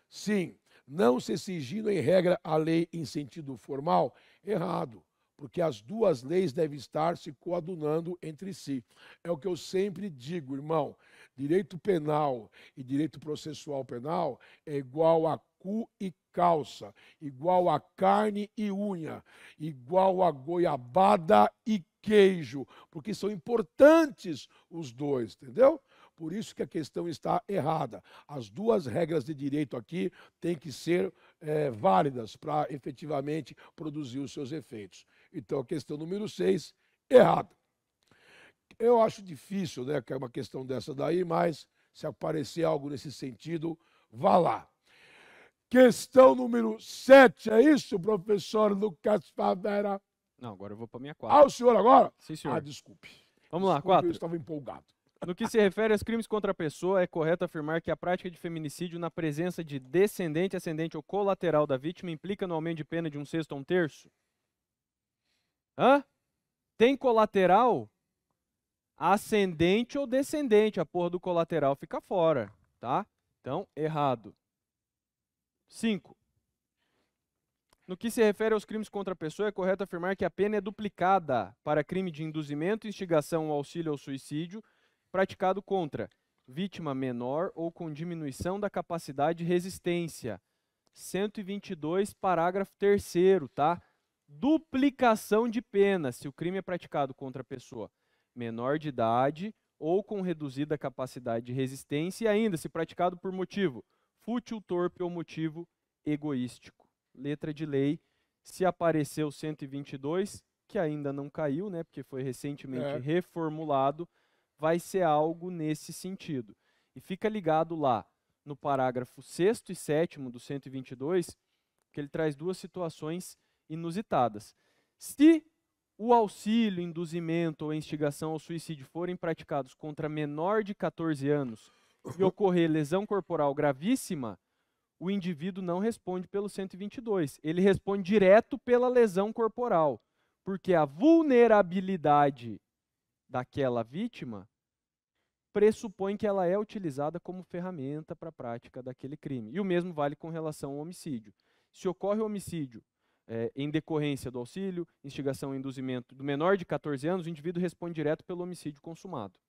Sim. Não se exigindo em regra a lei em sentido formal? Errado. Porque as duas leis devem estar se coadunando entre si. É o que eu sempre digo, irmão. Direito penal e direito processual penal é igual a cu e calça, igual a carne e unha, igual a goiabada e queijo, porque são importantes os dois, entendeu? Por isso que a questão está errada. As duas regras de direito aqui têm que ser é, válidas para efetivamente produzir os seus efeitos. Então, a questão número 6, errada. Eu acho difícil, né, que é uma questão dessa daí, mas se aparecer algo nesse sentido, vá lá. Questão número 7, é isso, professor Lucas Favera? Não, agora eu vou para minha quadra. Ah, o senhor agora? Sim, senhor. Ah, desculpe. Vamos desculpe, lá, quatro. Eu estava empolgado. No que se refere aos crimes contra a pessoa, é correto afirmar que a prática de feminicídio na presença de descendente, ascendente ou colateral da vítima implica no aumento de pena de um sexto a um terço? Hã? Tem colateral? Ascendente ou descendente? A porra do colateral fica fora, tá? Então, errado. 5. No que se refere aos crimes contra a pessoa, é correto afirmar que a pena é duplicada para crime de induzimento, instigação ou auxílio ao suicídio praticado contra vítima menor ou com diminuição da capacidade de resistência. 122, parágrafo 3 tá? Duplicação de pena se o crime é praticado contra a pessoa menor de idade ou com reduzida capacidade de resistência e ainda se praticado por motivo fútil, torpe ou motivo egoístico. Letra de lei, se apareceu 122, que ainda não caiu, né, porque foi recentemente é. reformulado, vai ser algo nesse sentido. E fica ligado lá no parágrafo 6 e 7 do 122, que ele traz duas situações inusitadas. Se o auxílio, induzimento ou instigação ao suicídio forem praticados contra menor de 14 anos, e ocorrer lesão corporal gravíssima, o indivíduo não responde pelo 122. Ele responde direto pela lesão corporal, porque a vulnerabilidade daquela vítima pressupõe que ela é utilizada como ferramenta para a prática daquele crime. E o mesmo vale com relação ao homicídio. Se ocorre o homicídio é, em decorrência do auxílio, instigação e induzimento do menor de 14 anos, o indivíduo responde direto pelo homicídio consumado.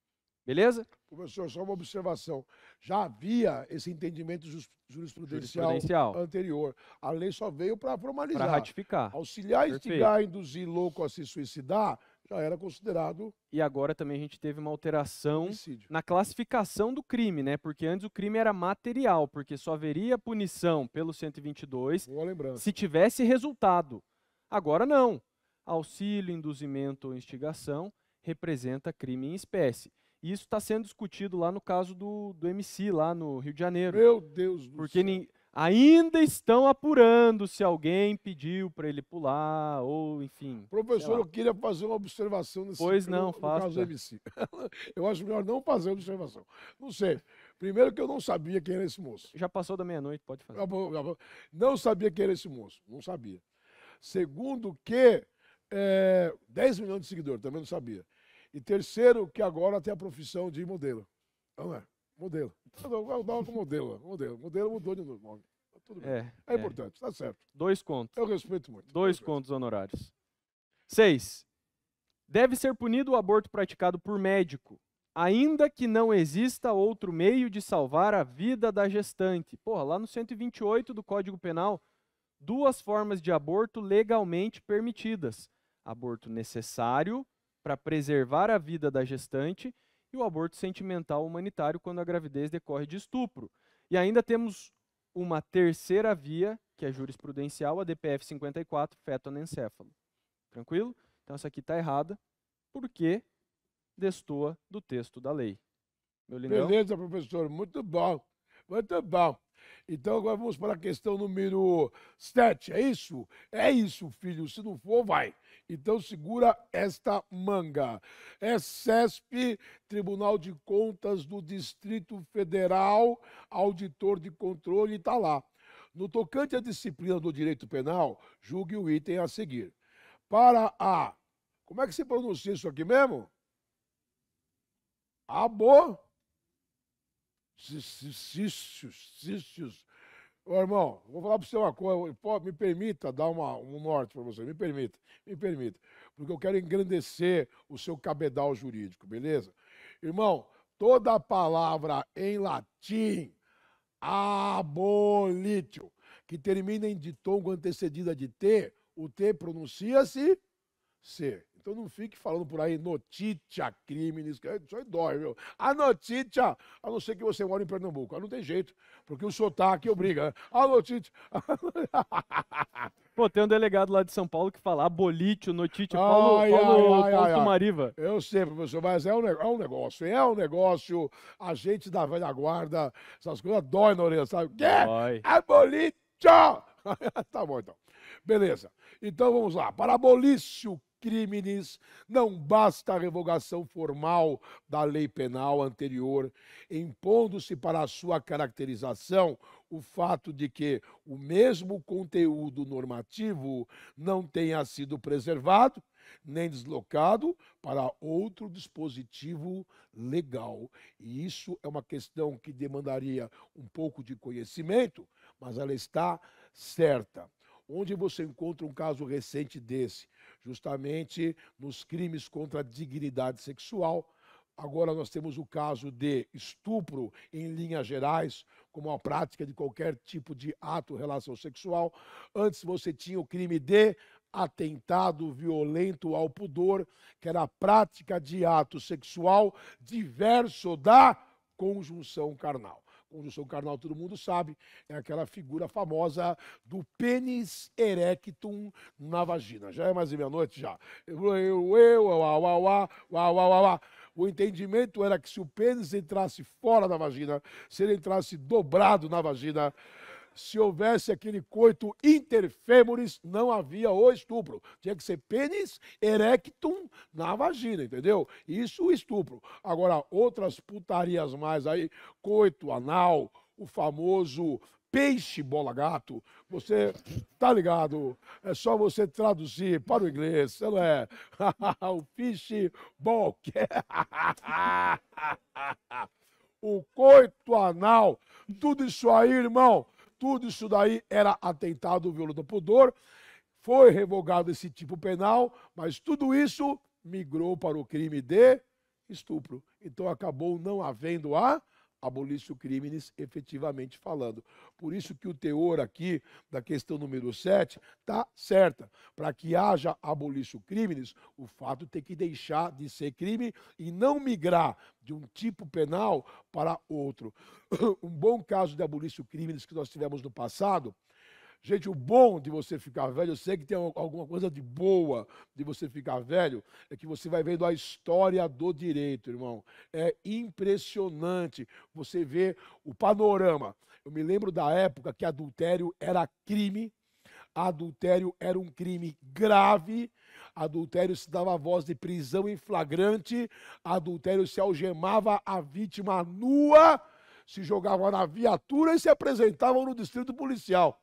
Beleza? Professor, só uma observação. Já havia esse entendimento jurisprudencial, jurisprudencial. anterior. A lei só veio para formalizar. Para ratificar. Auxiliar, Perfeito. instigar, induzir louco a se suicidar já era considerado. E agora também a gente teve uma alteração homicídio. na classificação do crime, né? Porque antes o crime era material, porque só haveria punição pelo 122 se tivesse resultado. Agora não. Auxílio, induzimento ou instigação representa crime em espécie. E isso está sendo discutido lá no caso do, do MC, lá no Rio de Janeiro. Meu Deus do porque céu. Porque ainda estão apurando se alguém pediu para ele pular, ou enfim. Professor, eu queria fazer uma observação nesse Pois não, no, faça. caso do MC. eu acho melhor não fazer observação. Não sei. Primeiro que eu não sabia quem era esse moço. Já passou da meia-noite, pode fazer. Não sabia quem era esse moço. Não sabia. Segundo que é, eh, 10 milhões de seguidores, também não sabia. E terceiro, que agora tem a profissão de modelo. Não é? Modelo. Não, não, com modelo. Modelo. Modelo mudou de nome. Tá tudo bem. É, é, é. importante, está certo. Dois contos. Eu respeito muito. Dois respeito. contos honorários. Seis. Deve ser punido o aborto praticado por médico, ainda que não exista outro meio de salvar a vida da gestante. Porra, lá no 128 do Código Penal, duas formas de aborto legalmente permitidas: aborto necessário para preservar a vida da gestante e o aborto sentimental humanitário quando a gravidez decorre de estupro. E ainda temos uma terceira via, que é jurisprudencial, a DPF 54, feto anencefalo. Tranquilo? Então essa aqui está errada, porque destoa do texto da lei. Meu Beleza, professor, muito bom. Muito tá bom. Então agora vamos para a questão número 7. É isso? É isso, filho. Se não for, vai. Então segura esta manga. É CESP, Tribunal de Contas do Distrito Federal, auditor de controle, está lá. No tocante à disciplina do direito penal, julgue o item a seguir. Para a. Como é que se pronuncia isso aqui mesmo? Abo. Cícios, Cícios. Ô, irmão, vou falar para você uma coisa, me permita dar uma, um norte para você, me permita, me permita, porque eu quero engrandecer o seu cabedal jurídico, beleza? Irmão, toda palavra em latim, abolitio, que termina em ditongo antecedida de T, o T pronuncia-se C. Então não fique falando por aí notícia, crime, isso aí dói, viu? A notícia, a não ser que você mora em Pernambuco, aí não tem jeito, porque o sotaque obriga, né? A notícia. Pô, tem um delegado lá de São Paulo que fala abolício notícia, Paulo, ai, Paulo, ai, ai, Paulo ai, Eu sei, professor, mas é um, é um negócio, é um negócio, a gente da velha guarda, essas coisas dói na orelha, sabe? Quê? abolício tá bom, então. Beleza. Então vamos lá. para Parabolício crimes, não basta a revogação formal da lei penal anterior, impondo-se para a sua caracterização o fato de que o mesmo conteúdo normativo não tenha sido preservado nem deslocado para outro dispositivo legal. E isso é uma questão que demandaria um pouco de conhecimento, mas ela está certa. Onde você encontra um caso recente desse? justamente nos crimes contra a dignidade sexual. Agora nós temos o caso de estupro em linhas gerais, como a prática de qualquer tipo de ato relação sexual. Antes você tinha o crime de atentado violento ao pudor, que era a prática de ato sexual diverso da conjunção carnal conjunção carnal todo mundo sabe, é aquela figura famosa do pênis erectum na vagina. Já é mais de meia-noite já. Eu, eu, eu, uau, uau, uau, uau. uá, uá. O entendimento era que se o pênis entrasse fora da vagina, se ele entrasse dobrado na vagina, se houvesse aquele coito interfêmures, não havia o estupro. Tinha que ser pênis erectum na vagina, entendeu? Isso o estupro. Agora, outras putarias mais aí, coito anal, o famoso peixe bola gato, você tá ligado? É só você traduzir para o inglês, não é o fish ball. o coito anal, tudo isso aí, irmão, tudo isso daí era atentado ao violento do pudor. Foi revogado esse tipo penal, mas tudo isso migrou para o crime de estupro. Então acabou não havendo a o crimes efetivamente falando. Por isso que o teor aqui da questão número 7 está certa. Para que haja o crimes, o fato tem que deixar de ser crime e não migrar de um tipo penal para outro. Um bom caso de o crimes que nós tivemos no passado Gente, o bom de você ficar velho, eu sei que tem alguma coisa de boa de você ficar velho, é que você vai vendo a história do direito, irmão. É impressionante você ver o panorama. Eu me lembro da época que adultério era crime, adultério era um crime grave, adultério se dava voz de prisão em flagrante, adultério se algemava a vítima nua, se jogava na viatura e se apresentava no distrito policial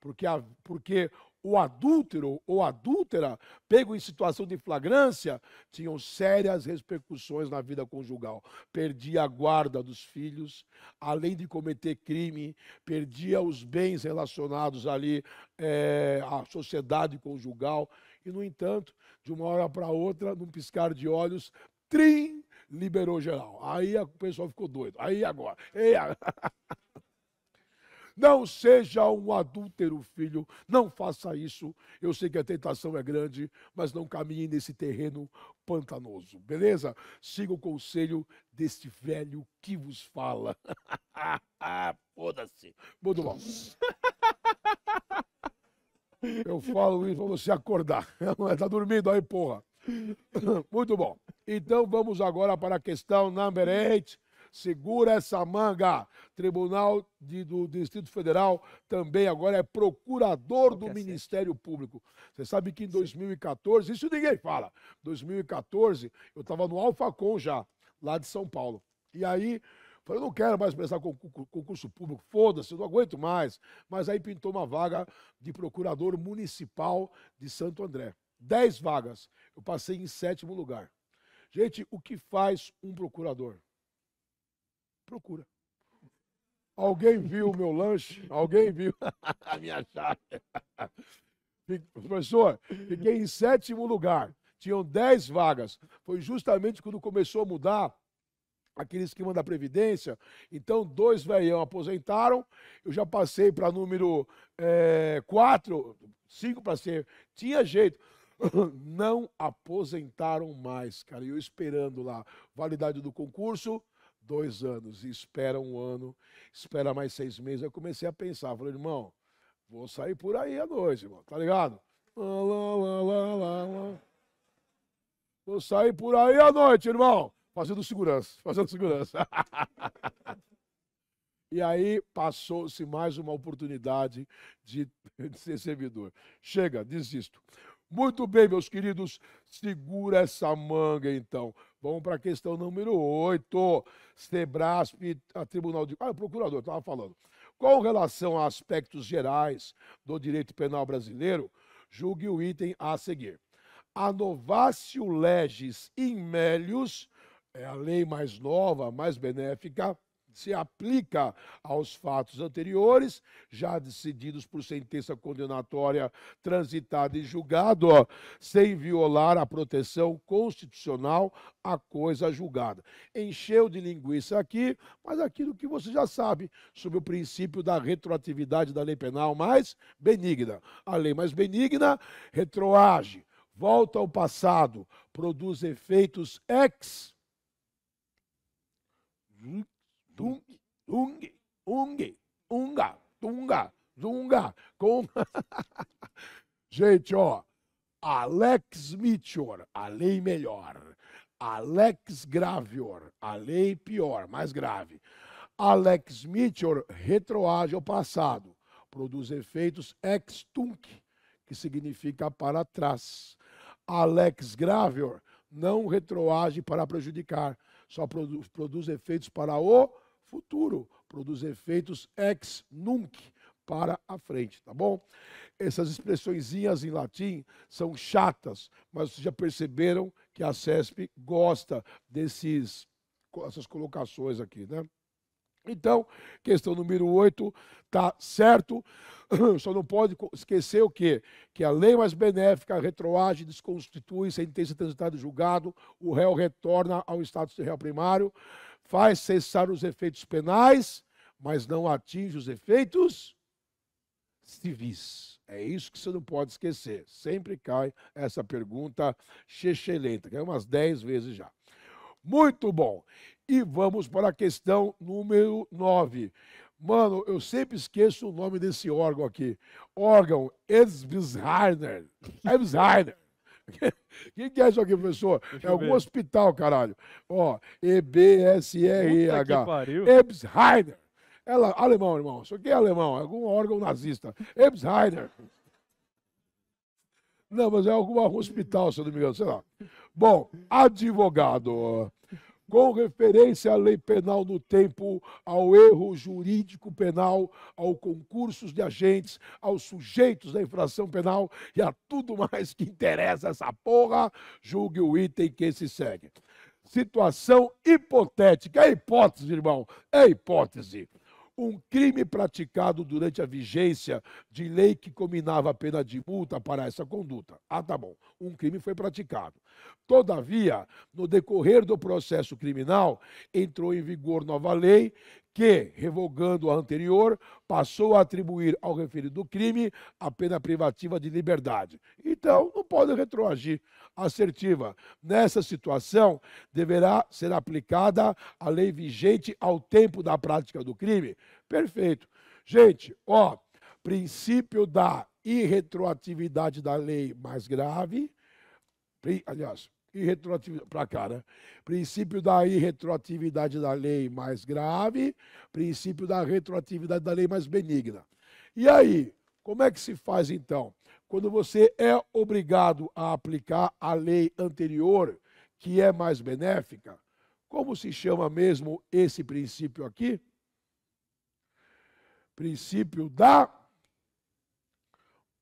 porque, a, porque o adúltero ou adúltera, pego em situação de flagrância, tinham sérias repercussões na vida conjugal. Perdia a guarda dos filhos, além de cometer crime, perdia os bens relacionados ali é, à sociedade conjugal. E, no entanto, de uma hora para outra, num piscar de olhos, trim, liberou geral. Aí o pessoal ficou doido. Aí agora. agora. Não seja um adúltero, filho. Não faça isso. Eu sei que a tentação é grande, mas não caminhe nesse terreno pantanoso. Beleza? Siga o conselho deste velho que vos fala. Foda-se. Muito bom. Eu falo isso para você acordar. Está dormindo aí, porra. Muito bom. Então vamos agora para a questão number 8 Segura essa manga. Tribunal de, do Distrito Federal também agora é procurador do Ministério ser. Público. Você sabe que em 2014, isso ninguém fala, 2014 eu estava no Alfacon já, lá de São Paulo. E aí Falei, não quero mais prestar concurso público, foda-se, não aguento mais. Mas aí pintou uma vaga de procurador municipal de Santo André. Dez vagas. Eu passei em sétimo lugar. Gente, o que faz um procurador? Procura. Alguém viu o meu lanche? Alguém viu a minha chave? Professor, fiquei em sétimo lugar. Tinham dez vagas. Foi justamente quando começou a mudar aquele esquema da Previdência. Então, dois veião aposentaram. Eu já passei para número é, quatro, cinco para ser. Tinha jeito. Não aposentaram mais, cara. E eu esperando lá validade do concurso dois anos, e espera um ano, espera mais seis meses. Eu comecei a pensar, falei, irmão, vou sair por aí à noite, irmão, tá ligado? Lá, lá, lá, lá, lá. Vou sair por aí à noite, irmão. Fazendo segurança, fazendo segurança. E aí passou-se mais uma oportunidade de, de, ser servidor. Chega, desisto. Muito bem, meus queridos, segura essa manga então. Vamos para a questão número 8. Sebrasp, a Tribunal de. Ah, o procurador estava falando. Com relação a aspectos gerais do direito penal brasileiro, julgue o item a seguir. A novácio legis in melius, é a lei mais nova, mais benéfica, se aplica aos fatos anteriores, já decididos por sentença condenatória transitada e julgado, ó, sem violar a proteção constitucional à coisa julgada. Encheu de linguiça aqui, mas aquilo que você já sabe sobre o princípio da retroatividade da lei penal mais benigna. A lei mais benigna retroage, volta ao passado, produz efeitos ex Tung, Tung, ung, unga, tunga, zunga, com... Gente, ó, Alex Mitchell, a lei melhor. Alex Gravior, a lei pior, mais grave. Alex Mitchell retroage ao passado, produz efeitos ex-tunc, que significa para trás. Alex Gravior não retroage para prejudicar, só produ produz efeitos para o futuro, produz efeitos ex nunc, para a frente, tá bom? Essas expressõezinhas em latim são chatas, mas vocês já perceberam que a CESP gosta desses essas colocações aqui, né? Então, questão número 8, tá certo? Só não pode esquecer o quê? Que a lei mais benéfica retroage, desconstitui sentença transitada de julgado, o réu retorna ao status de réu primário faz cessar os efeitos penais, mas não atinge os efeitos civis. É isso que você não pode esquecer. Sempre cai essa pergunta chechelenta, que é umas 10 vezes já. Muito bom. E vamos para a questão número 9. Mano, eu sempre esqueço o nome desse órgão aqui. Órgão Edsbisharner. Edsbisharner. Quem que é isso aqui, professor? Deixa é algum hospital, caralho. Ó, E-B-S-R-E-H. Ebsheiner. Ela, alemão, irmão. Isso aqui é alemão. É algum órgão nazista. Ebsheiner. Não, mas é algum hospital, se eu não me engano, sei lá. Bom, advogado com referência à lei penal no tempo, ao erro jurídico penal, ao concursos de agentes, aos sujeitos da infração penal e a tudo mais que interessa essa porra, julgue o item que se segue. Situação hipotética, é hipótese, irmão, é hipótese um crime praticado durante a vigência de lei que combinava a pena de multa para essa conduta. Ah, tá bom. Um crime foi praticado. Todavia, no decorrer do processo criminal, entrou em vigor nova lei que, revogando a anterior, passou a atribuir ao referido crime a pena privativa de liberdade. Então, não pode retroagir. Assertiva. Nessa situação, deverá ser aplicada a lei vigente ao tempo da prática do crime. Perfeito. Gente, ó, princípio da irretroatividade da lei mais grave aliás, para cá, né? Princípio da irretroatividade da lei mais grave, princípio da retroatividade da lei mais benigna. E aí, como é que se faz então? Quando você é obrigado a aplicar a lei anterior, que é mais benéfica, como se chama mesmo esse princípio aqui? Princípio da.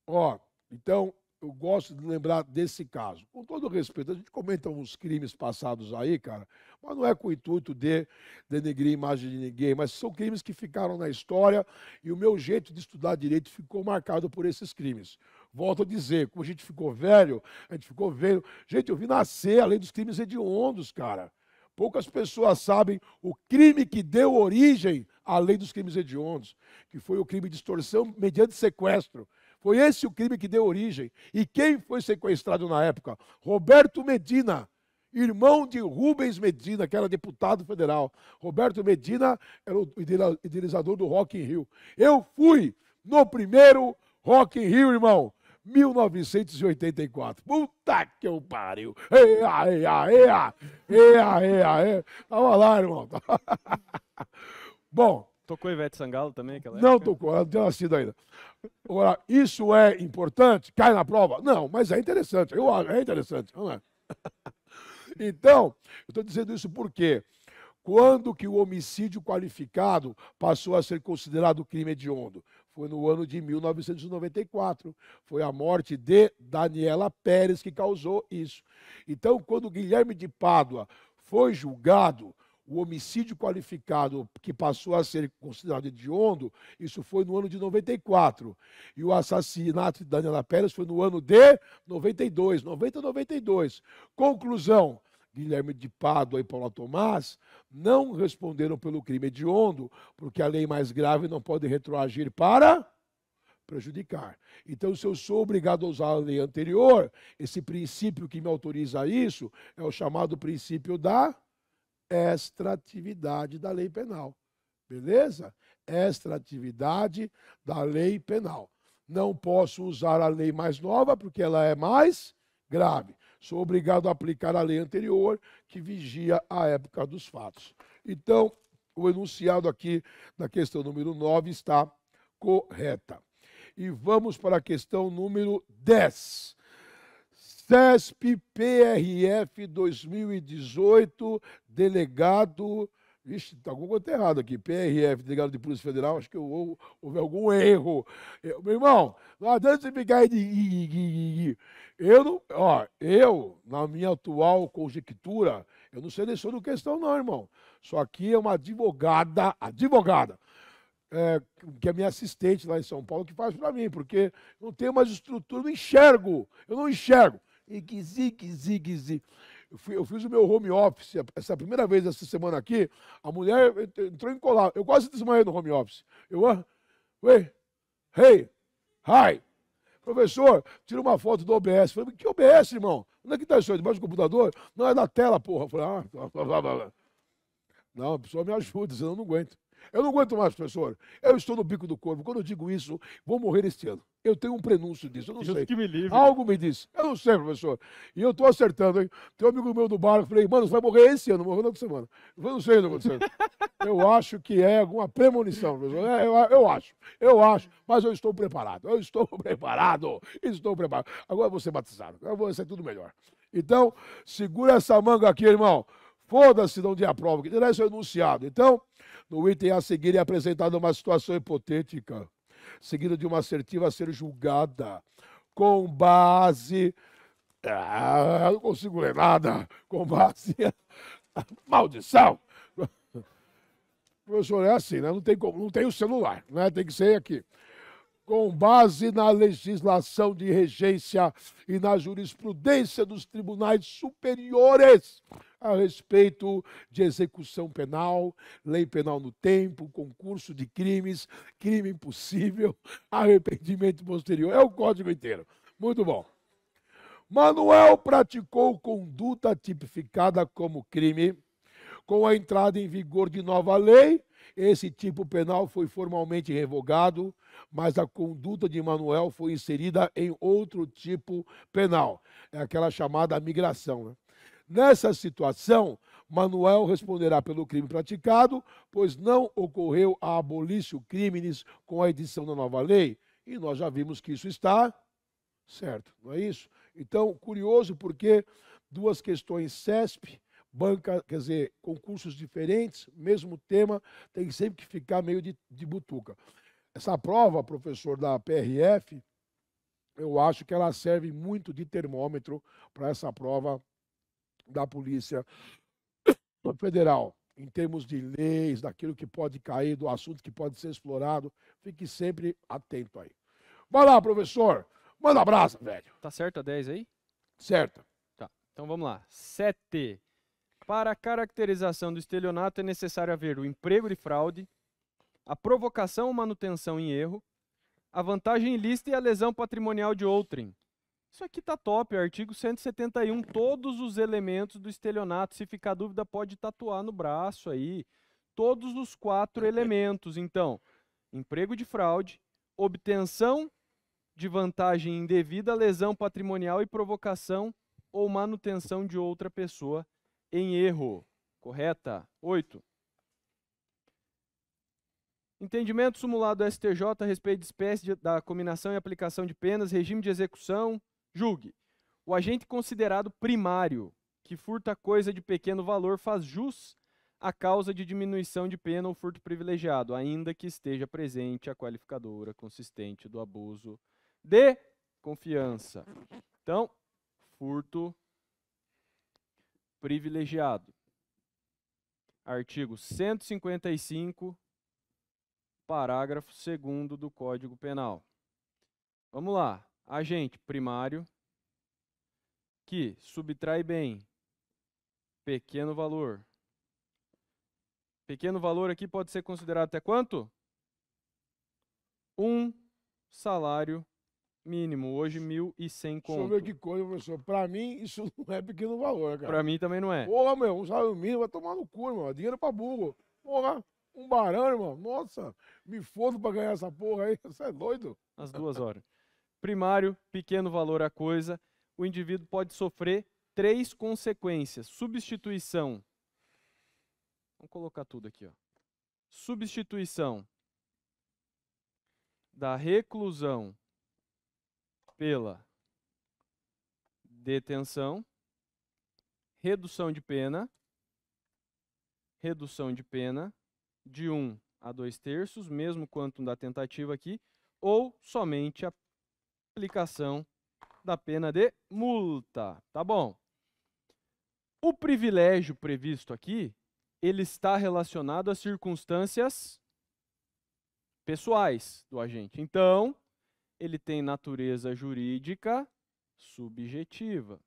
Ó, então eu gosto de lembrar desse caso. Com todo respeito, a gente comenta uns crimes passados aí, cara, mas não é com o intuito de denegrir a imagem de ninguém, mas são crimes que ficaram na história e o meu jeito de estudar direito ficou marcado por esses crimes. Volto a dizer, como a gente ficou velho, a gente ficou velho. Gente, eu vi nascer além dos crimes hediondos, cara. Poucas pessoas sabem o crime que deu origem à lei dos crimes hediondos, que foi o crime de extorsão mediante sequestro. Foi esse o crime que deu origem. E quem foi sequestrado na época? Roberto Medina, irmão de Rubens Medina, que era deputado federal. Roberto Medina era o idealizador do Rock in Rio. Eu fui no primeiro Rock in Rio, irmão. 1984. Puta que eu pariu. Ea, ea, ea. Ea, ea, ea. Tava lá, irmão. Bom. Tocou Ivete Sangalo também? Aquela não época? tocou, ela não tinha nascido ainda. Agora, isso é importante? Cai na prova? Não, mas é interessante. Eu acho, é interessante, não é? Então, eu estou dizendo isso porque quando que o homicídio qualificado passou a ser considerado crime hediondo? Foi no ano de 1994. Foi a morte de Daniela Pérez que causou isso. Então, quando Guilherme de Pádua foi julgado, o homicídio qualificado, que passou a ser considerado hediondo, isso foi no ano de 94. E o assassinato de Daniela Pérez foi no ano de 92, 90 92. Conclusão, Guilherme de Pádua e Paula Tomás não responderam pelo crime hediondo, porque a lei mais grave não pode retroagir para prejudicar. Então, se eu sou obrigado a usar a lei anterior, esse princípio que me autoriza a isso é o chamado princípio da extratividade da lei penal. Beleza? Extratividade da lei penal. Não posso usar a lei mais nova porque ela é mais grave. Sou obrigado a aplicar a lei anterior que vigia a época dos fatos. Então, o enunciado aqui da questão número 9 está correta. E vamos para a questão número 10. CESP PRF 2018, delegado. Vixe, está alguma coisa errada aqui. PRF, delegado de Polícia Federal, acho que houve, houve algum erro. Eu, meu irmão, não adianta você ficar aí de. Eu não. Ó, eu, na minha atual conjectura, eu não seleciono questão, não, irmão. Só que é uma advogada, advogada, é, que é minha assistente lá em São Paulo, que faz para mim, porque não tenho mais estrutura, não enxergo. Eu não enxergo e zigue, zigue. guizi. Eu, fui, eu fiz o meu home office, essa primeira vez essa semana aqui, a mulher entrou em colar. Eu quase desmaiei no home office. Eu, ué, hey, hi, professor, tira uma foto do OBS. Eu falei, que OBS, irmão? Onde é que tá isso aí? Debaixo do computador? Não, é da tela, porra. Eu falei, ah, blá, blá, blá. Não, a pessoa me ajuda, senão eu não aguento. Eu não aguento mais, professor. Eu estou no bico do corpo. Quando eu digo isso, vou morrer este ano. Eu tenho um prenúncio disso, eu não Deus sei. Que me livre. Algo me disse. Eu não sei, professor. E eu estou acertando. Hein? Tem um amigo meu do barco, falei, mano, você vai morrer esse ano, morreu na outra semana. Eu não sei o que tá aconteceu. eu acho que é alguma premonição, professor. É, eu, eu, acho, eu acho, mas eu estou preparado. Eu estou preparado, estou preparado. Agora vou ser batizado, agora vou ser tudo melhor. Então, segura essa manga aqui, irmão. Foda-se de onde é a prova, que terá é enunciado. Então, no item a seguir é apresentada uma situação hipotética seguida de uma assertiva a ser julgada com base. Ah, não consigo ler nada. Com base. Maldição! professor é assim, né? Não tem, como, não tem o celular, né? Tem que ser aqui com base na legislação de regência e na jurisprudência dos tribunais superiores a respeito de execução penal, lei penal no tempo, concurso de crimes, crime impossível, arrependimento posterior. É o código inteiro. Muito bom. Manuel praticou conduta tipificada como crime com a entrada em vigor de nova lei esse tipo penal foi formalmente revogado, mas a conduta de Manuel foi inserida em outro tipo penal, é aquela chamada migração. Né? Nessa situação, Manuel responderá pelo crime praticado, pois não ocorreu a abolição crimes com a edição da nova lei, e nós já vimos que isso está certo, não é isso? Então, curioso porque duas questões CESP banca, quer dizer, concursos diferentes, mesmo tema, tem sempre que ficar meio de, de butuca. Essa prova, professor, da PRF, eu acho que ela serve muito de termômetro para essa prova da Polícia Federal, em termos de leis, daquilo que pode cair, do assunto que pode ser explorado. Fique sempre atento aí. Vai lá, professor. Manda abraço, velho. Tá certo a 10 aí? Certo. Tá. Então vamos lá. 7. Para a caracterização do estelionato é necessário haver o emprego de fraude, a provocação ou manutenção em erro, a vantagem ilícita e a lesão patrimonial de outrem. Isso aqui tá top, é artigo 171, todos os elementos do estelionato. Se ficar dúvida, pode tatuar no braço aí. Todos os quatro elementos, então. Emprego de fraude, obtenção de vantagem indevida, lesão patrimonial e provocação ou manutenção de outra pessoa em erro. Correta? 8. Entendimento simulado do STJ a respeito de espécie de, da combinação e aplicação de penas, regime de execução, julgue. O agente considerado primário, que furta coisa de pequeno valor, faz jus à causa de diminuição de pena ou furto privilegiado, ainda que esteja presente a qualificadora consistente do abuso de confiança. Então, furto privilegiado. Artigo 155, parágrafo 2 do Código Penal. Vamos lá. Agente primário que subtrai bem pequeno valor. Pequeno valor aqui pode ser considerado até quanto? Um salário mínimo, hoje 1.100 conto. Deixa eu ver que coisa, professor. Pra mim, isso não é pequeno valor, cara. Pra mim também não é. Porra, meu, um salário mínimo vai tomar no cu, mano. É dinheiro pra burro. Porra, um barão, irmão. Nossa, me fodo pra ganhar essa porra aí. Você é doido? As duas horas. Primário, pequeno valor a coisa. O indivíduo pode sofrer três consequências. Substituição. Vamos colocar tudo aqui, ó. Substituição da reclusão pela detenção, redução de pena, redução de pena de 1 a 2 terços, mesmo quanto da tentativa aqui, ou somente a aplicação da pena de multa, tá bom? O privilégio previsto aqui, ele está relacionado às circunstâncias pessoais do agente. Então, ele tem natureza jurídica subjetiva.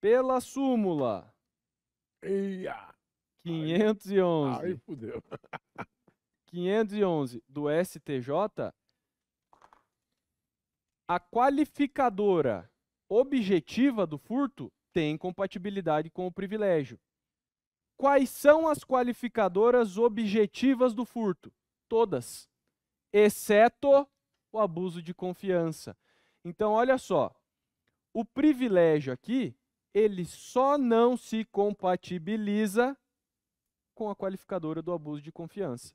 Pela súmula Eia. 511. fudeu. 511 do STJ, a qualificadora objetiva do furto tem compatibilidade com o privilégio. Quais são as qualificadoras objetivas do furto? Todas exceto o abuso de confiança. Então, olha só, o privilégio aqui, ele só não se compatibiliza com a qualificadora do abuso de confiança,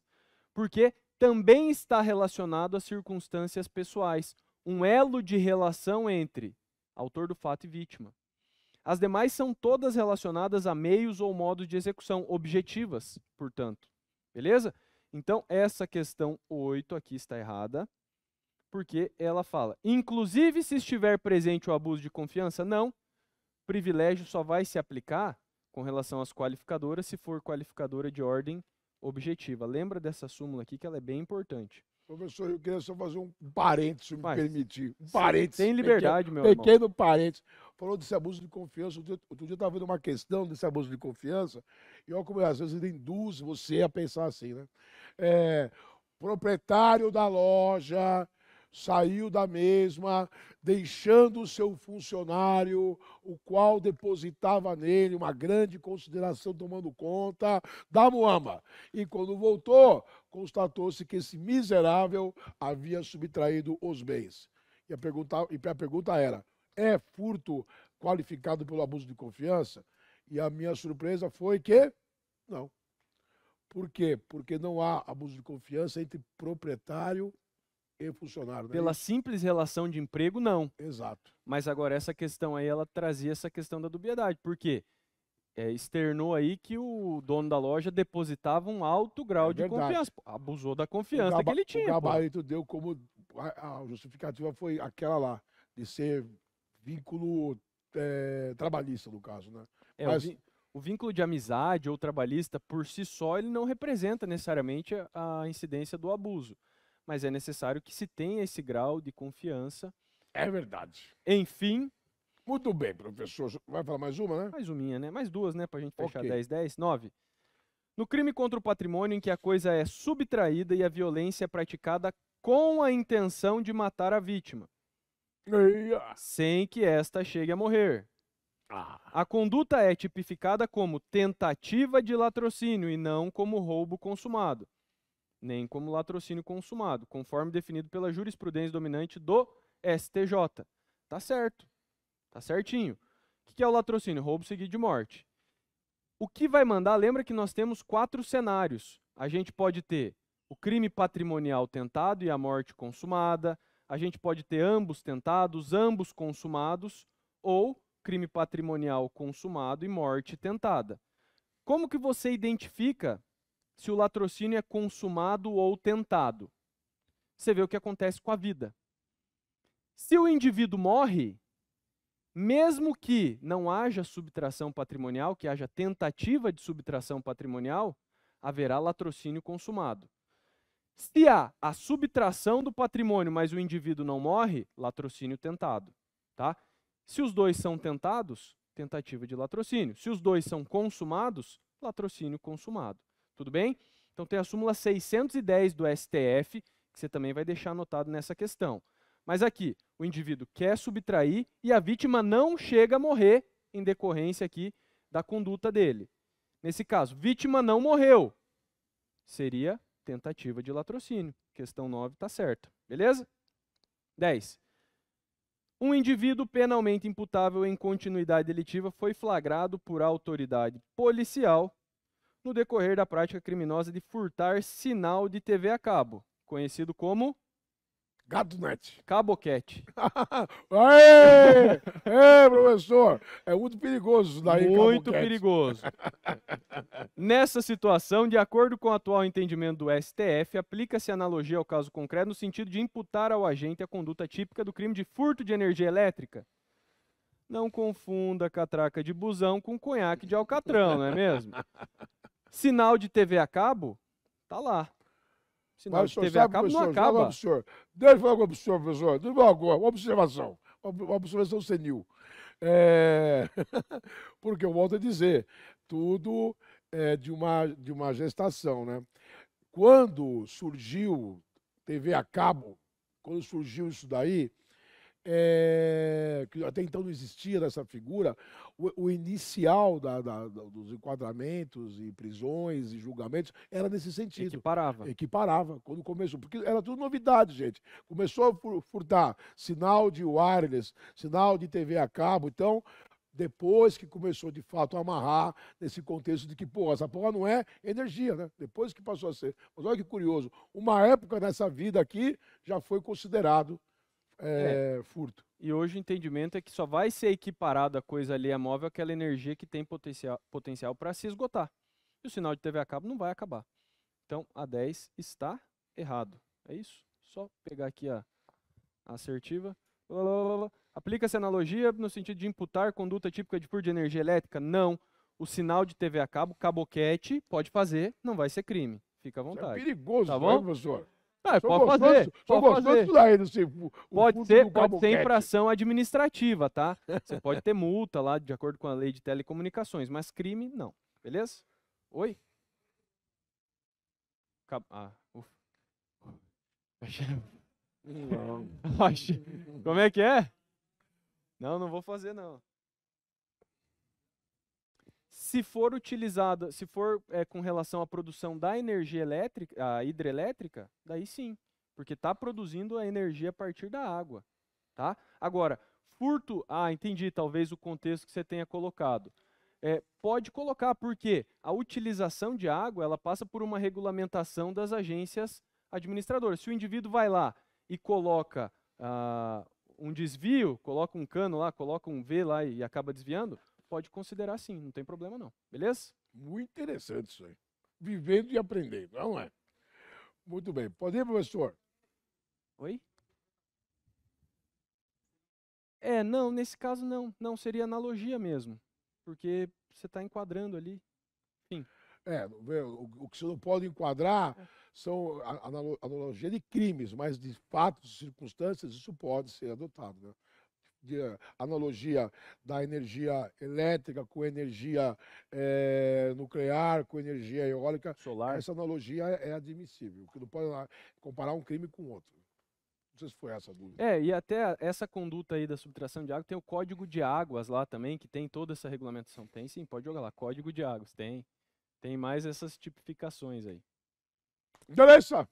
porque também está relacionado a circunstâncias pessoais, um elo de relação entre autor do fato e vítima. As demais são todas relacionadas a meios ou modos de execução, objetivas, portanto. Beleza? Então, essa questão 8 aqui está errada, porque ela fala: inclusive se estiver presente o abuso de confiança, não. Privilégio só vai se aplicar com relação às qualificadoras se for qualificadora de ordem objetiva. Lembra dessa súmula aqui que ela é bem importante. Professor, eu queria só fazer um parênteses, se me permitir. Um parênteses. Tem liberdade, pequeno, meu irmão. Pequeno parênteses. Falou desse abuso de confiança. Outro, outro dia eu estava vendo uma questão desse abuso de confiança. E olha como às vezes ele induz você a pensar assim, né? É, proprietário da loja saiu da mesma, deixando o seu funcionário, o qual depositava nele uma grande consideração, tomando conta da muamba. E quando voltou, constatou-se que esse miserável havia subtraído os bens. E a pergunta, e a pergunta era: é furto qualificado pelo abuso de confiança? E a minha surpresa foi que não. Por quê? Porque não há abuso de confiança entre proprietário e funcionário. Né? Pela simples relação de emprego, não. Exato. Mas agora essa questão aí, ela trazia essa questão da dubiedade. Por quê? Porque é, externou aí que o dono da loja depositava um alto é grau é de confiança. Abusou da confiança que ele tinha. O gabarito pô. deu como. A, a, justificativa foi aquela lá, de ser vínculo é, trabalhista, no caso, né? É, Mas... o, o vínculo de amizade ou trabalhista, por si só, ele não representa necessariamente a incidência do abuso. Mas é necessário que se tenha esse grau de confiança. É verdade. Enfim, muito bem, professor. Vai falar mais uma, né? Mais uma, né? Mais duas, né? Pra gente fechar okay. 10, 10, 9. No crime contra o patrimônio, em que a coisa é subtraída e a violência é praticada com a intenção de matar a vítima, Eia. sem que esta chegue a morrer. Ah. A conduta é tipificada como tentativa de latrocínio e não como roubo consumado, nem como latrocínio consumado, conforme definido pela jurisprudência dominante do STJ. Tá certo. Tá certinho. O que é o latrocínio? Roubo seguido de morte. O que vai mandar? Lembra que nós temos quatro cenários. A gente pode ter o crime patrimonial tentado e a morte consumada. A gente pode ter ambos tentados, ambos consumados, ou crime patrimonial consumado e morte tentada. Como que você identifica se o latrocínio é consumado ou tentado? Você vê o que acontece com a vida. Se o indivíduo morre, mesmo que não haja subtração patrimonial, que haja tentativa de subtração patrimonial, haverá latrocínio consumado. Se há a subtração do patrimônio, mas o indivíduo não morre, latrocínio tentado. Tá? Se os dois são tentados, tentativa de latrocínio. Se os dois são consumados, latrocínio consumado. Tudo bem? Então tem a súmula 610 do STF, que você também vai deixar anotado nessa questão. Mas aqui, o indivíduo quer subtrair e a vítima não chega a morrer em decorrência aqui da conduta dele. Nesse caso, vítima não morreu. Seria tentativa de latrocínio. Questão 9 está certa. Beleza? 10. Um indivíduo penalmente imputável em continuidade delitiva foi flagrado por autoridade policial no decorrer da prática criminosa de furtar sinal de TV a cabo, conhecido como Gato net. Caboquete. Aê! Ei, professor! É muito perigoso isso daí, Muito perigoso. Nessa situação, de acordo com o atual entendimento do STF, aplica-se analogia ao caso concreto no sentido de imputar ao agente a conduta típica do crime de furto de energia elétrica. Não confunda catraca de busão com conhaque de alcatrão, não é mesmo? Sinal de TV a cabo? Tá lá. Se não, Mas, de TV a não acaba. senhor. Deixa eu falar com o senhor, professor. Deixa eu falar uma observação. Uma observação senil. É... Porque eu volto a dizer, tudo é de, uma, de uma gestação, né? Quando surgiu TV a cabo, quando surgiu isso daí, é, que até então não existia dessa figura, o, o inicial da, da, dos enquadramentos e prisões e julgamentos era nesse sentido. que parava. que parava quando começou, porque era tudo novidade, gente. Começou a furtar sinal de wireless, sinal de TV a cabo, então depois que começou de fato a amarrar nesse contexto de que, pô, essa porra não é energia, né? Depois que passou a ser. Mas olha que curioso, uma época nessa vida aqui já foi considerado é, é. furto. E hoje o entendimento é que só vai ser equiparado a coisa ali a móvel aquela energia que tem potencial para se esgotar. E o sinal de TV a cabo não vai acabar. Então a 10 está errado. É isso? Só pegar aqui a, assertiva. Aplica-se analogia no sentido de imputar conduta típica de furto de energia elétrica? Não. O sinal de TV a cabo, caboquete, pode fazer, não vai ser crime. Fica à vontade. Isso é perigoso, tá né, bom? Né, professor? Ah, pode ser, fazer. pode fazer. assim, o, pode o ser, pode ser infração administrativa, tá? Você pode ter multa lá, de acordo com a lei de telecomunicações, mas crime, não. Beleza? Oi? Acab... Ah, ufa. Como é que é? Não, não vou fazer, não se for utilizada, se for é, com relação à produção da energia elétrica, a hidrelétrica, daí sim, porque está produzindo a energia a partir da água, tá? Agora, furto, ah, entendi, talvez o contexto que você tenha colocado. É, pode colocar, porque a utilização de água ela passa por uma regulamentação das agências administradoras. Se o indivíduo vai lá e coloca ah, um desvio, coloca um cano lá, coloca um V lá e acaba desviando, pode considerar sim, não tem problema não. Beleza? Muito interessante isso aí. Vivendo e aprendendo, não é? Muito bem. Pode ir, professor? Oi? É, não, nesse caso não. Não, seria analogia mesmo. Porque você está enquadrando ali. Sim. É, o, o que você não pode enquadrar é. são analogia de crimes, mas de fatos, circunstâncias, isso pode ser adotado. Né? de eh, analogia da energia elétrica com energia é, nuclear, com energia eólica, solar. Essa analogia é, é admissível. Não pode comparar um crime com outro. Não sei se foi essa a dúvida. É, e até essa conduta aí da subtração de água, tem o código de águas lá também, que tem toda essa regulamentação. Tem sim, pode jogar lá. Código de águas, tem. Tem mais essas tipificações aí. Beleza!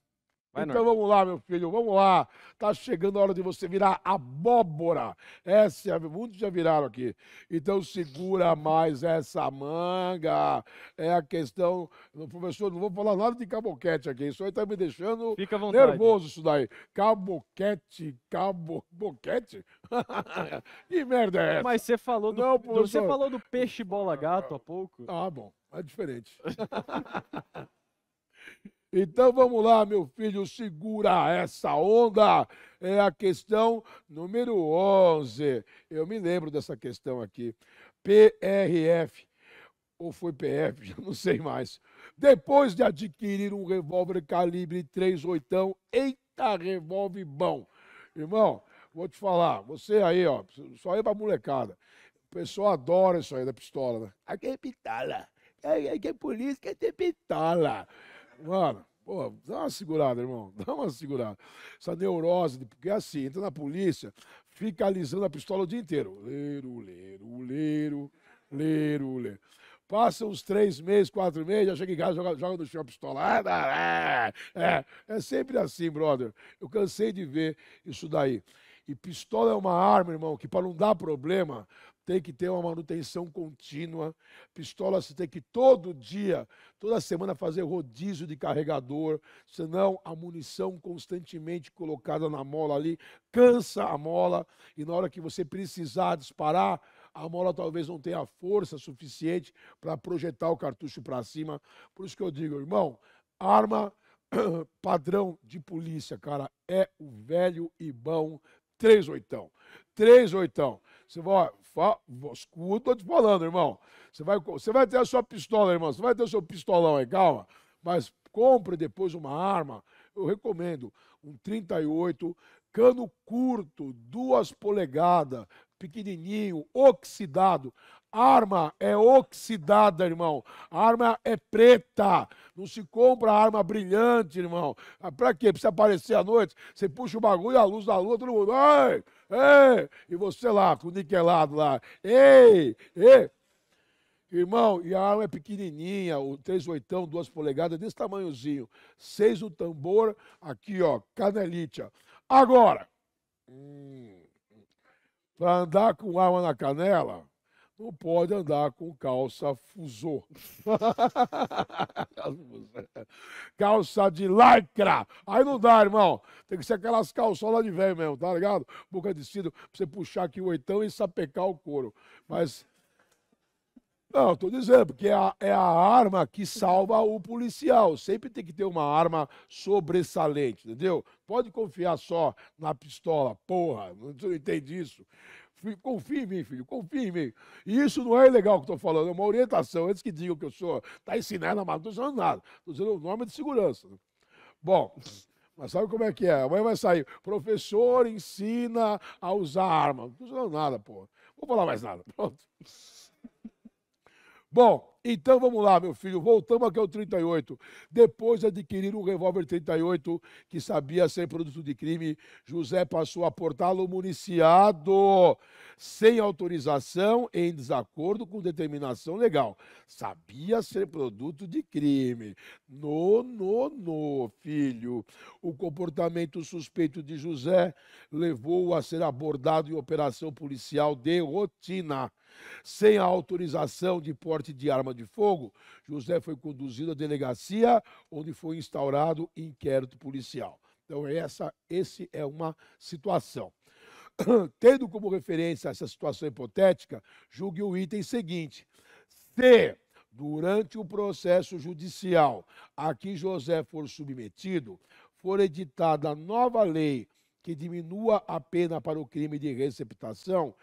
Vai, então vamos lá, meu filho, vamos lá. Tá chegando a hora de você virar abóbora. Essa é, muitos já viraram aqui. Então segura mais essa manga. É a questão, professor, não vou falar nada de caboquete aqui. Isso aí tá me deixando nervoso isso daí. Caboquete, caboquete? que merda é essa? Mas você falou do, não, você falou do peixe bola gato há pouco. Ah, bom, é diferente. Então vamos lá, meu filho, segura essa onda. É a questão número 11. Eu me lembro dessa questão aqui. PRF, ou foi PF, já não sei mais. Depois de adquirir um revólver calibre 3.8, eita, revólver bom. Irmão, vou te falar, você aí, ó, só aí é pra molecada. O pessoal adora isso aí da pistola, né? Aqui é pitala. Aqui é, é, é polícia, aqui é pitala. Mano, pô, dá uma segurada, irmão. Dá uma segurada. Essa neurose, porque é assim, entra na polícia, fica alisando a pistola o dia inteiro. Leiro, leiro, leiro, leiro, leiro. Passa uns três meses, quatro meses, já chega em casa, joga, joga no chão a pistola. Ah, é, é, é sempre assim, brother. Eu cansei de ver isso daí. E pistola é uma arma, irmão, que para não dar problema, tem que ter uma manutenção contínua. Pistola você tem que todo dia, toda semana fazer rodízio de carregador, senão a munição constantemente colocada na mola ali cansa a mola e na hora que você precisar disparar, a mola talvez não tenha força suficiente para projetar o cartucho para cima. Por isso que eu digo, irmão, arma padrão de polícia, cara, é o velho e bom 3 três oitão. Você vai, fa, escuta, eu te falando, irmão. Você vai, você vai ter a sua pistola, irmão. Você vai ter o seu pistolão aí, calma. Mas compre depois uma arma. Eu recomendo um 38, cano curto, duas polegadas, pequenininho, oxidado. Arma é oxidada, irmão. Arma é preta. Não se compra arma brilhante, irmão. Ah, pra quê? Pra aparecer à noite, você puxa o bagulho, a luz da lua, todo mundo. Ei, ei! E você lá, com o niquelado lá. Ei, ei! Irmão, e a arma é pequenininha, o 3 oitão, 2 polegadas, desse tamanhozinho. Seis o tambor, aqui ó, canelite. Agora, hum, para andar com arma na canela, não pode andar com calça fusô. calça de lacra. Aí não dá, irmão. Tem que ser aquelas calçolas de velho mesmo, tá ligado? Boca de sino, pra você puxar aqui o oitão e sapecar o couro. Mas. Não, estou dizendo, porque é a, é a, arma que salva o policial. Sempre tem que ter uma arma sobressalente, entendeu? Pode confiar só na pistola, porra, não entendi isso. Confie em mim, filho, confie em mim. E isso não é legal que estou falando, é uma orientação. Antes que digam que eu sou, está ensinando, mas não estou ensinando nada. Estou dizendo o nome de segurança. Né? Bom, mas sabe como é que é? Amanhã vai sair. Professor ensina a usar arma. Não estou ensinando nada, pô. Vou falar mais nada. Pronto. Bom, então vamos lá, meu filho, voltamos aqui ao 38. Depois de adquirir um revólver 38 que sabia ser produto de crime, José passou a portá-lo municiado sem autorização em desacordo com determinação legal. Sabia ser produto de crime. No, no, no, filho. O comportamento suspeito de José levou-o a ser abordado em operação policial de rotina sem a autorização de porte de arma de fogo, José foi conduzido à delegacia, onde foi instaurado inquérito policial. Então, essa esse é uma situação. Tendo como referência essa situação hipotética, julgue o item seguinte. Se durante o processo judicial a que José for submetido, for editada nova lei que diminua a pena para o crime de receptação,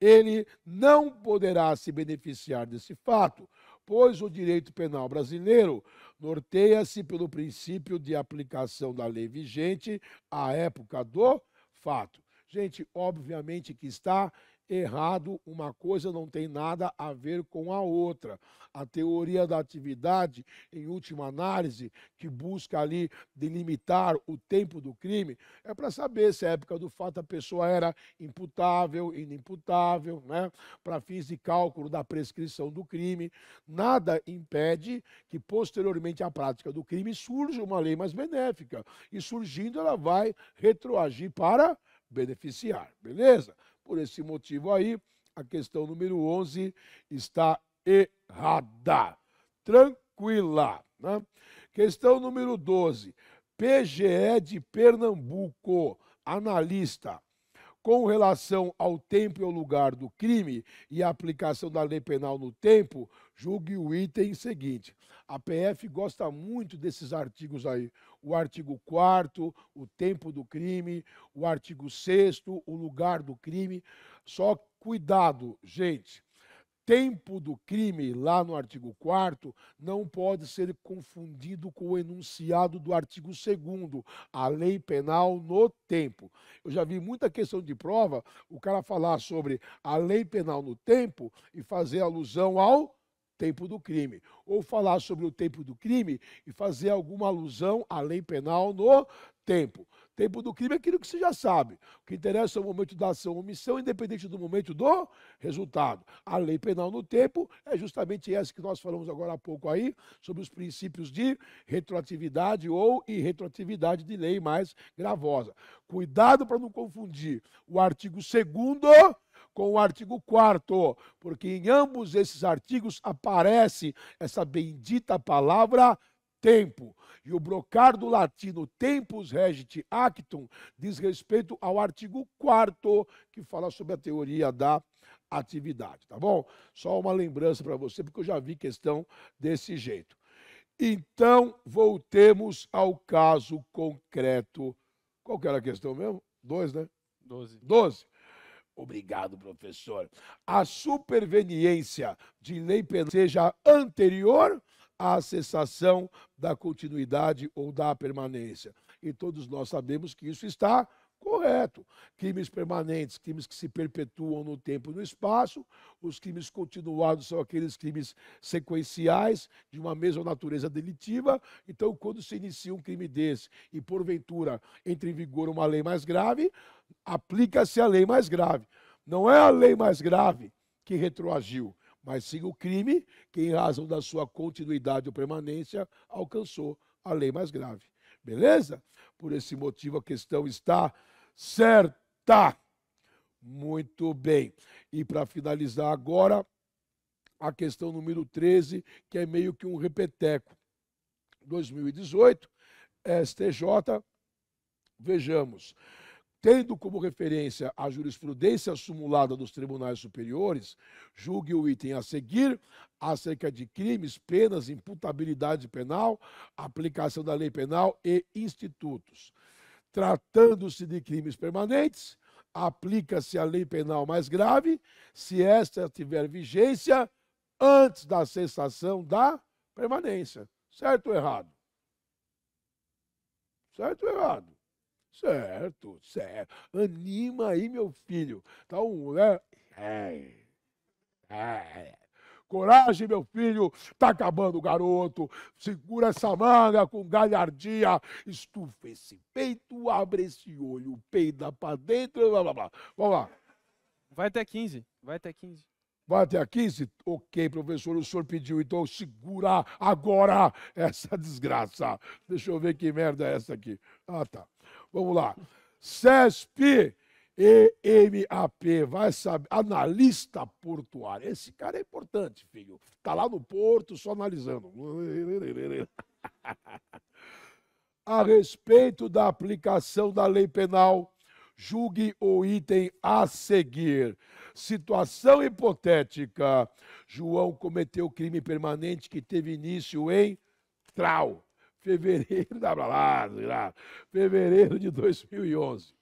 ele não poderá se beneficiar desse fato, pois o direito penal brasileiro norteia-se pelo princípio de aplicação da lei vigente à época do fato. Gente, obviamente que está errado, uma coisa não tem nada a ver com a outra. A teoria da atividade, em última análise, que busca ali delimitar o tempo do crime, é para saber se a época do fato a pessoa era imputável, inimputável, né? para fins de cálculo da prescrição do crime. Nada impede que, posteriormente à prática do crime, surja uma lei mais benéfica. E surgindo, ela vai retroagir para beneficiar, beleza? Por esse motivo aí, a questão número 11 está errada. Tranquila. Né? Questão número 12. PGE de Pernambuco, analista. Com relação ao tempo e ao lugar do crime e a aplicação da lei penal no tempo, julgue o item seguinte. A PF gosta muito desses artigos aí o artigo 4, o tempo do crime, o artigo 6, o lugar do crime. Só cuidado, gente. Tempo do crime, lá no artigo 4, não pode ser confundido com o enunciado do artigo 2, a lei penal no tempo. Eu já vi muita questão de prova o cara falar sobre a lei penal no tempo e fazer alusão ao tempo do crime. Ou falar sobre o tempo do crime e fazer alguma alusão à lei penal no tempo. Tempo do crime é aquilo que você já sabe. O que interessa é o momento da ação ou omissão, independente do momento do resultado. A lei penal no tempo é justamente essa que nós falamos agora há pouco aí, sobre os princípios de retroatividade ou irretroatividade de lei mais gravosa. Cuidado para não confundir o artigo 2 com o artigo 4, porque em ambos esses artigos aparece essa bendita palavra tempo. E o brocardo latino tempus regit actum diz respeito ao artigo 4 que fala sobre a teoria da atividade, tá bom? Só uma lembrança para você, porque eu já vi questão desse jeito. Então, voltemos ao caso concreto. Qual que era a questão mesmo? Dois, né? Doze. Doze. Obrigado, professor. A superveniência de lei penal seja anterior à cessação da continuidade ou da permanência. E todos nós sabemos que isso está correto. Crimes permanentes, crimes que se perpetuam no tempo e no espaço. Os crimes continuados são aqueles crimes sequenciais de uma mesma natureza delitiva. Então, quando se inicia um crime desse e, porventura, entre em vigor uma lei mais grave, aplica-se a lei mais grave. Não é a lei mais grave que retroagiu, mas sim o crime que, em razão da sua continuidade ou permanência, alcançou a lei mais grave. Beleza? Por esse motivo, a questão está certa. Muito bem. E para finalizar agora, a questão número 13, que é meio que um repeteco. 2018, STJ, vejamos tendo como referência a jurisprudência acumulada dos tribunais superiores, julgue o item a seguir acerca de crimes, penas, imputabilidade penal, aplicação da lei penal e institutos. Tratando-se de crimes permanentes, aplica-se a lei penal mais grave, se esta tiver vigência antes da cessação da permanência. Certo ou errado? Certo ou errado? Certo, certo. Anima aí, meu filho. Tá um, né? É. É. Coragem, meu filho, tá acabando o garoto. Segura essa manga com galhardia. Estufa esse peito, abre esse olho, peida pra dentro, blá blá blá. Vamos lá. Vai até 15, vai até 15. Vai até 15? Ok, professor, o senhor pediu, então segura agora essa desgraça. Deixa eu ver que merda é essa aqui. Ah, tá. Vamos lá. CESP, EMAP, vai saber, analista portuário. Esse cara é importante, filho. Está lá no porto só analisando. A respeito da aplicação da lei penal, julgue o item a seguir. Situação hipotética: João cometeu crime permanente que teve início em trau fevereiro, dá pra lá, fevereiro de 2011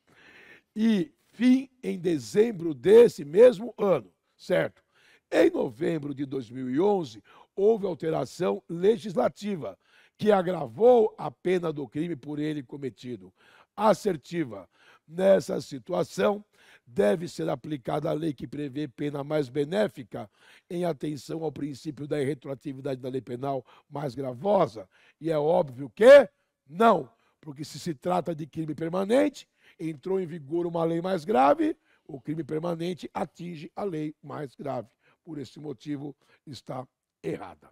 e fim em dezembro desse mesmo ano, certo? Em novembro de 2011 houve alteração legislativa que agravou a pena do crime por ele cometido. Assertiva. Nessa situação, deve ser aplicada a lei que prevê pena mais benéfica em atenção ao princípio da retroatividade da lei penal mais gravosa? E é óbvio que não, porque se se trata de crime permanente, entrou em vigor uma lei mais grave, o crime permanente atinge a lei mais grave. Por esse motivo, está errada.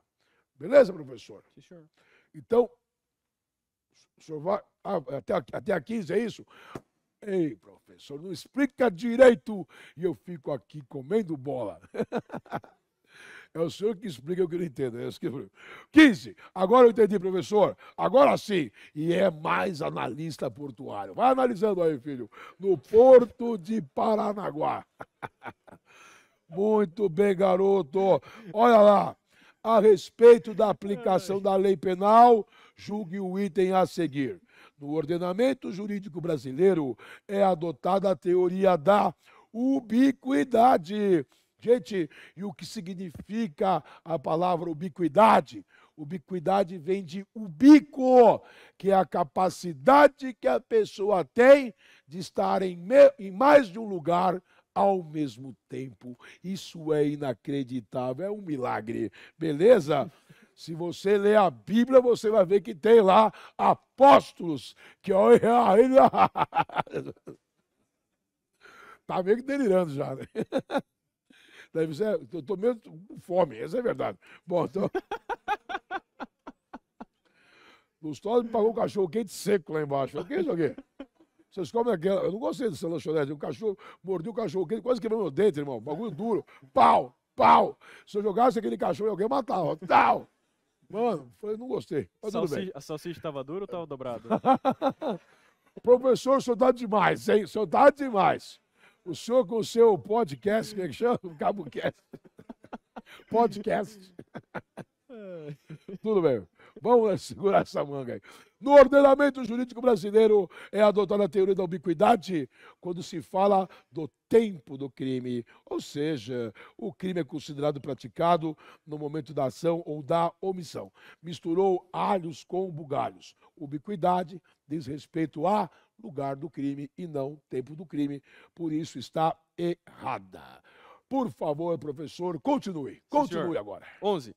Beleza, professor? Sim, senhor. Então, o senhor vai. Ah, até, até a 15 é isso? Ei, professor, não explica direito e eu fico aqui comendo bola. É o senhor que explica o que não entendo. É que... 15. Agora eu entendi, professor. Agora sim. E é mais analista portuário. Vai analisando aí, filho. No Porto de Paranaguá. Muito bem, garoto. Olha lá. A respeito da aplicação da lei penal, julgue o item a seguir. No ordenamento jurídico brasileiro é adotada a teoria da ubiquidade. Gente, e o que significa a palavra ubiquidade? Ubiquidade vem de ubico, que é a capacidade que a pessoa tem de estar em, em mais de um lugar ao mesmo tempo. Isso é inacreditável, é um milagre. Beleza? Se você ler a Bíblia, você vai ver que tem lá apóstolos. Que olha. É tá meio que delirando já, né? Deve ser, eu tô meio com fome, essa é verdade. Bom, então. Lustosa me pagou um cachorro quente seco lá embaixo. O que é isso aqui? Vocês comem aquela. Eu não gostei dessa lanchonete. O cachorro mordeu o cachorro quente, quase quebrou meu dente, irmão. Bagulho duro. Pau! pau. Se eu jogasse aquele cachorro, alguém matava. Tal. Mano, falei, não gostei. Mas tudo bem. A salsicha estava dura ou estava dobrada? Professor, o senhor demais, hein? O senhor demais. O senhor com o seu podcast, que é que chama? Cabocast. podcast. Tudo bem. Vamos segurar essa manga aí. No ordenamento jurídico brasileiro é adotada a teoria da ubiquidade quando se fala do tempo do crime, ou seja, o crime é considerado praticado no momento da ação ou da omissão. Misturou alhos com bugalhos. Ubiquidade diz respeito a lugar do crime e não tempo do crime, por isso está errada. Por favor, professor, continue. Continue Sim, agora. 11.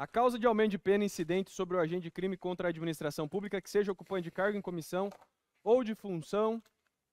A causa de aumento de pena incidente sobre o agente de crime contra a administração pública que seja ocupante de cargo em comissão ou de função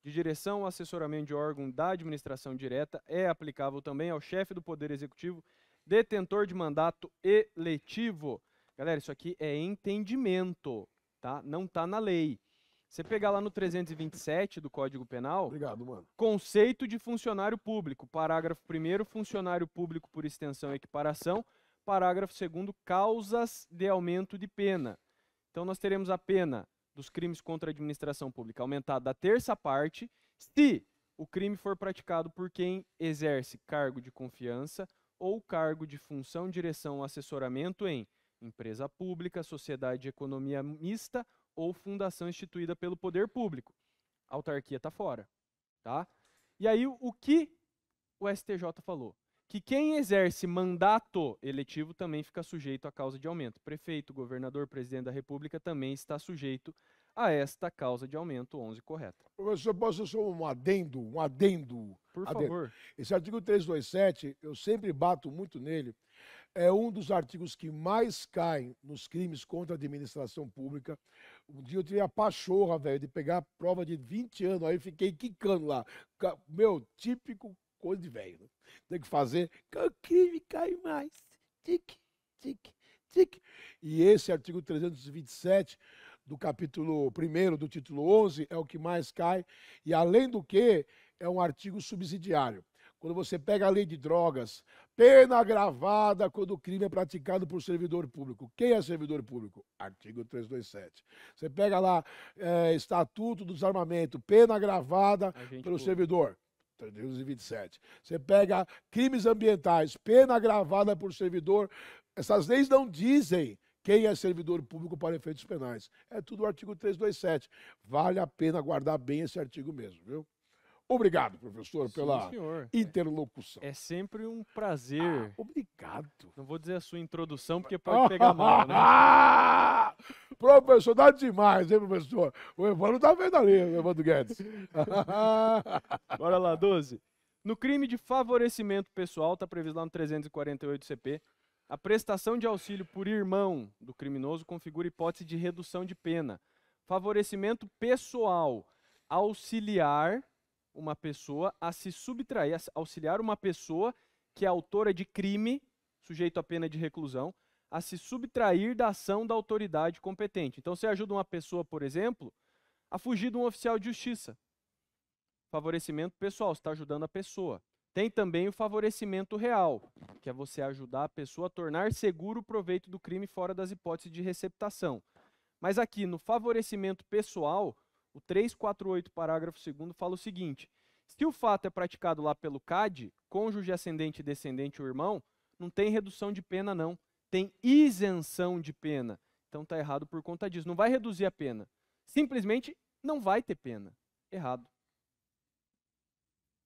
de direção ou assessoramento de órgão da administração direta é aplicável também ao chefe do Poder Executivo, detentor de mandato eletivo. Galera, isso aqui é entendimento, tá? Não tá na lei. Você pegar lá no 327 do Código Penal. Obrigado, mano. Conceito de funcionário público. Parágrafo 1. Funcionário público por extensão e equiparação parágrafo 2 causas de aumento de pena. Então nós teremos a pena dos crimes contra a administração pública aumentada da terça parte se o crime for praticado por quem exerce cargo de confiança ou cargo de função, direção ou assessoramento em empresa pública, sociedade de economia mista ou fundação instituída pelo poder público. A autarquia está fora. Tá? E aí, o que o STJ falou? que quem exerce mandato eletivo também fica sujeito à causa de aumento. Prefeito, governador, presidente da República também está sujeito a esta causa de aumento 11 correta. Professor, posso só um adendo? Um adendo. Por adendo. favor. Esse artigo 327, eu sempre bato muito nele, é um dos artigos que mais caem nos crimes contra a administração pública. Um dia eu tive a pachorra, velho, de pegar a prova de 20 anos, aí fiquei quicando lá. Meu, típico coisa de velho. Né? Tem que fazer que o crime cai mais. Tic, tic, tic. E esse artigo 327 do capítulo 1 do título 11 é o que mais cai. E além do que, é um artigo subsidiário. Quando você pega a lei de drogas, pena agravada quando o crime é praticado por servidor público. Quem é servidor público? Artigo 327. Você pega lá é, Estatuto do Desarmamento, pena agravada pelo público. servidor. 327. Você pega crimes ambientais, pena gravada por servidor. Essas leis não dizem quem é servidor público para efeitos penais. É tudo o artigo 327. Vale a pena guardar bem esse artigo mesmo, viu? Obrigado, professor, pela é interlocução. É sempre um prazer. Ah, obrigado. Não vou dizer a sua introdução, porque pode pegar mal, né? professor, dá demais, hein, professor? O Evandro tá vendo ali, o Evandro Guedes. Bora lá, 12. No crime de favorecimento pessoal, tá previsto lá no 348 CP, a prestação de auxílio por irmão do criminoso configura hipótese de redução de pena. Favorecimento pessoal auxiliar uma pessoa a se subtrair, a auxiliar uma pessoa que é autora de crime, sujeito à pena de reclusão, a se subtrair da ação da autoridade competente. Então, você ajuda uma pessoa, por exemplo, a fugir de um oficial de justiça. Favorecimento pessoal, você está ajudando a pessoa. Tem também o favorecimento real, que é você ajudar a pessoa a tornar seguro o proveito do crime fora das hipóteses de receptação. Mas aqui, no favorecimento pessoal, o 348, parágrafo 2 fala o seguinte: se o fato é praticado lá pelo CAD, cônjuge ascendente, descendente ou irmão, não tem redução de pena, não. Tem isenção de pena. Então tá errado por conta disso. Não vai reduzir a pena. Simplesmente não vai ter pena. Errado.